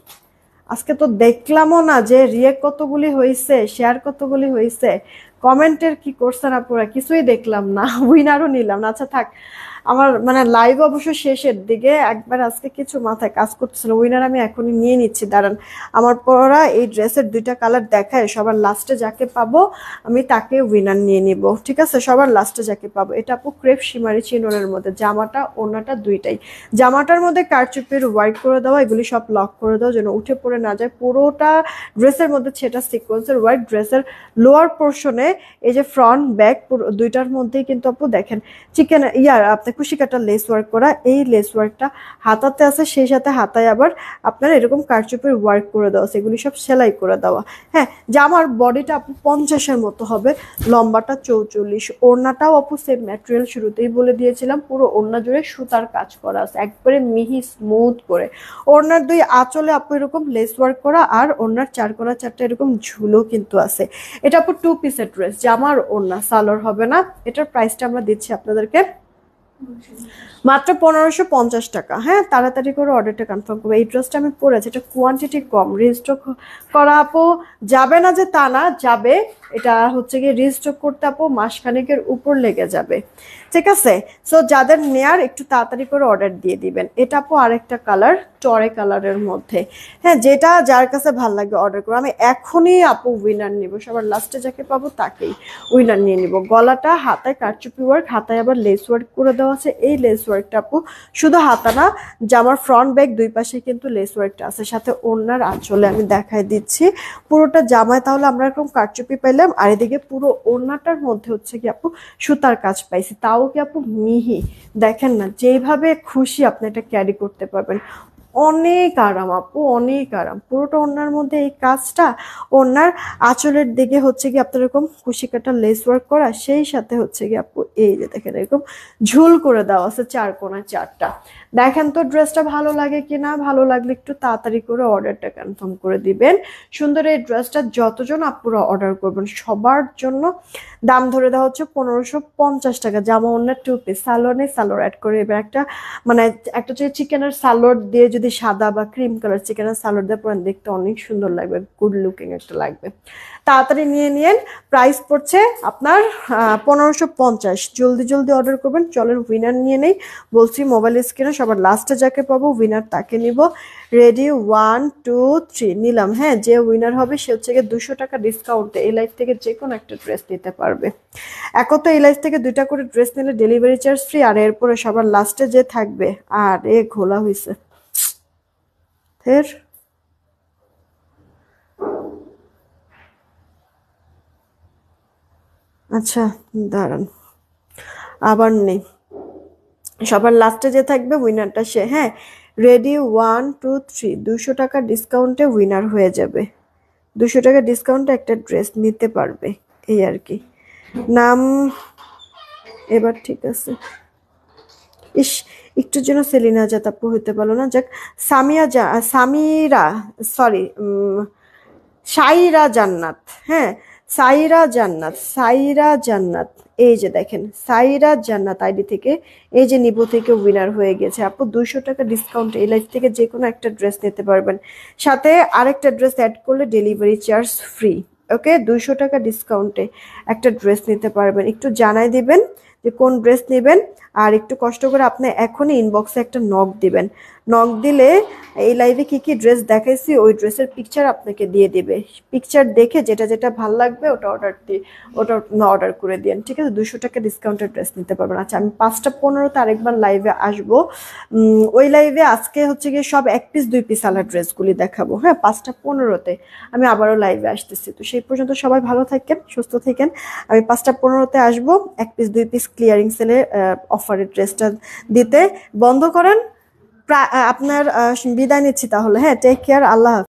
আজকে তো দেখলামও না যে রিয়ে কতগুলি হয়েছে শেয়ার কতগুলি হয়েছে কমেন্টের কি করছেন আপুরা কিছুই দেখলাম না উইনারও নিলাম না আচ্ছা থাক আমার মানে লাইভ অবশ্য শেষের দিকে একবার আজকে কিছু মাথায় কাজ করতেছিল উইনার আমি এখনই নিয়ে নিচ্ছি দাঁড়ান আমার পরা এই ড্রেসের দুইটা কালার দেখায় সবার লাস্টে যাকে পাবো আমি তাকে উইনার নিয়ে নিব ঠিক আছে সবার লাস্টে যাকে পাবো এটা আপু ক্রেপ সিমারি চিনোনের মধ্যে জামাটা ওনাটা দুইটাই জামাটার মধ্যে কারচুপের হোয়াইট করে দেওয়া এগুলি সব লক করে দেওয়া যেন উঠে পড়ে না যায় পুরোটা ড্রেসের মধ্যে সেটা সিকোয়েন্সের হোয়াইট ড্রেসের লোয়ার পোর্শনে এই যে ফ্রন্ট ব্যাক দুইটার মধ্যেই কিন্তু আপু দেখেন চিকেন ইয়ার আপনি খুশি কাটা লেস ওয়ার্ক করা এই লেস ওয়ার্কটা হাতাতে আছে সেই সাথে হাতায় আবার আপনার এরকম কারচুপের ওয়ার্ক করে দেওয়া সেগুলি সব সেলাই করে দেওয়া হ্যাঁ জামার বডিটা আপনি পঞ্চাশের মতো হবে লম্বাটা চৌচল্লিশ ওড়নাটাও অপু সেম ম্যাটেরিয়াল শুরুতেই বলে দিয়েছিলাম পুরো ওড়না জুড়ে সুতার কাজ করা আছে একবারে মিহি স্মুথ করে ওড়নার দুই আঁচলে আপু এরকম লেস ওয়ার্ক করা আর ওড়নার চার করা চারটা এরকম ঝুলো কিন্তু আছে এটা আপু টু পিসের ড্রেস জামার ওড়না সালোর হবে না এটার প্রাইসটা আমরা দিচ্ছি আপনাদেরকে মাত্র পনেরোশো পঞ্চাশ টাকা হ্যাঁ তাড়াতাড়ি করে অর্ডারটা কনফার্ম করবো এই ড্রেসটা আমি পরেছি এটা কোয়ান্টিটি কম রিস্টক করা আপো যাবে না যে তা না যাবে এটা হচ্ছে গিয়ে রিস্টক করতে আপো মাসখানেকের উপর লেগে যাবে ঠিক আছে সো যাদের নেয়ার একটু তাড়াতাড়ি করে অর্ডার দিয়ে দিবেন এটা পো আরেকটা কালার টরে কালারের মধ্যে হ্যাঁ যেটা যার কাছে ভাল লাগে অর্ডার করবো আমি এখনই আপু উইনার নিব সবার লাস্টে যাকে পাবো তাকেই উইনার নিয়ে নিব গলাটা হাতায় কারচুপি ওয়ার্ক হাতায় আবার লেস ওয়ার্ক করে দেওয়া আছে এই লেস ওয়ার্কটা আপু শুধু হাতা না জামার ফ্রন্ট ব্যাগ দুই পাশে কিন্তু লেস ওয়ার্কটা আছে সাথে ওনার আঁচলে আমি দেখাই দিচ্ছি পুরোটা জামায় তাহলে আমরা এরকম কারচুপি পাইলাম আর এদিকে পুরো ওনাটার মধ্যে হচ্ছে কি আপু সুতার কাজ পাইছি তাও কাউকে আপু মিহি দেখেন না যেভাবে খুশি আপনি এটা ক্যারি করতে পারবেন অনেক আরাম আপু অনেক আরাম পুরোটা ওনার মধ্যে এই কাজটা ওনার আঁচলের দিকে হচ্ছে কি আপনার এরকম খুশি কাটা লেস ওয়ার্ক করা সেই সাথে হচ্ছে কি আপু এই যে দেখেন এরকম ঝুল করে দেওয়া আছে চার কোনা চারটা দেখেন তো ড্রেসটা ভালো লাগে কি না ভালো লাগলে একটু তাড়াতাড়ি করে অর্ডারটা কনফার্ম করে দিবেন সুন্দর এই ড্রেসটা যতজন আপুরা অর্ডার করবেন সবার জন্য দাম ধরে দেওয়া হচ্ছে পনেরোশো পঞ্চাশ টাকা জামা অন্য টু পিস স্যালোনে স্যালোর অ্যাড করে এবার একটা মানে একটা হচ্ছে চিকেনের স্যালোড দিয়ে যদি সাদা বা ক্রিম কালার চিকেনের স্যালোড দিয়ে পরেন দেখতে অনেক সুন্দর লাগবে গুড লুকিং একটা লাগবে তাড়াতাড়ি নিয়ে নিন প্রাইস পড়ছে আপনার পনেরোশো পঞ্চাশ জলদি জলদি অর্ডার করবেন চলেন উইনার নিয়ে নেই বলছি মোবাইল স্ক্রিনে সবার লাস্টে যাকে পাবো উইনার তাকে নিব রেডি ওয়ান টু থ্রি নিলাম হ্যাঁ যে উইনার হবে সে হচ্ছে গিয়ে দুশো টাকা ডিসকাউন্ট এই লাইফ থেকে যে কোনো একটা ড্রেস নিতে পারবে এক তো এই লাইফ থেকে দুইটা করে ড্রেস নিলে ডেলিভারি চার্জ ফ্রি আর এরপরে সবার লাস্টে যে থাকবে আর এ ঘোলা হয়েছে ফের আচ্ছা দাঁড়ান আবার নেই সবার লাস্টে যে থাকবে উইনারটা সে হ্যাঁ রেডি ওয়ান টু থ্রি দুশো টাকা ডিসকাউন্টে উইনার হয়ে যাবে দুশো টাকা ডিসকাউন্টে একটা ড্রেস নিতে পারবে এই আর কি নাম এবার ঠিক আছে ইস একটু জন্য সেলিনা জাতাপ্পু হইতে পারলো না যাক সামিয়া যা সামিরা সরি সাইরা জান্নাত হ্যাঁ সাইরা জান্নাত সাইরা জান্নাত এই যে দেখেন সাইরা জান্নাত আইডি থেকে এই যে নিবো থেকে উইনার হয়ে গেছে আপু দুইশো টাকা ডিসকাউন্ট এই লাইফ থেকে যে কোনো একটা ড্রেস নিতে পারবেন সাথে আরেকটা ড্রেস অ্যাড করলে ডেলিভারি চার্জ ফ্রি ওকে দুইশো টাকা ডিসকাউন্টে একটা ড্রেস নিতে পারবেন একটু জানাই দিবেন যে কোন ড্রেস নেবেন আর একটু কষ্ট করে আপনি এখনই ইনবক্সে একটা নক দিবেন নক দিলে এই লাইভে কি কি ড্রেস দেখাইছি ওই ড্রেসের পিকচার আপনাকে দিয়ে দেবে পিকচার দেখে যেটা যেটা ভাল লাগবে ওটা অর্ডার দিয়ে ওটা অর্ডার করে দিন ঠিক আছে দুশো টাকা ডিসকাউন্টের ড্রেস নিতে পারবেন আচ্ছা আমি পাঁচটা পনেরোতে আরেকবার লাইভে আসবো ওই লাইভে আজকে হচ্ছে গিয়ে সব এক পিস দুই পিস আলার ড্রেসগুলি দেখাবো হ্যাঁ পাঁচটা পনেরোতে আমি আবারও লাইভে আসতেছি তো সেই পর্যন্ত সবাই ভালো থাকেন সুস্থ থাকেন আমি পাঁচটা পনেরোতে আসবো এক পিস দুই পিস ক্লিয়ারিং সেলে অফারের ড্রেসটা দিতে বন্ধ করেন আপনার বিদায় নিচ্ছি তাহলে হ্যাঁ টেক কেয়ার আল্লাহ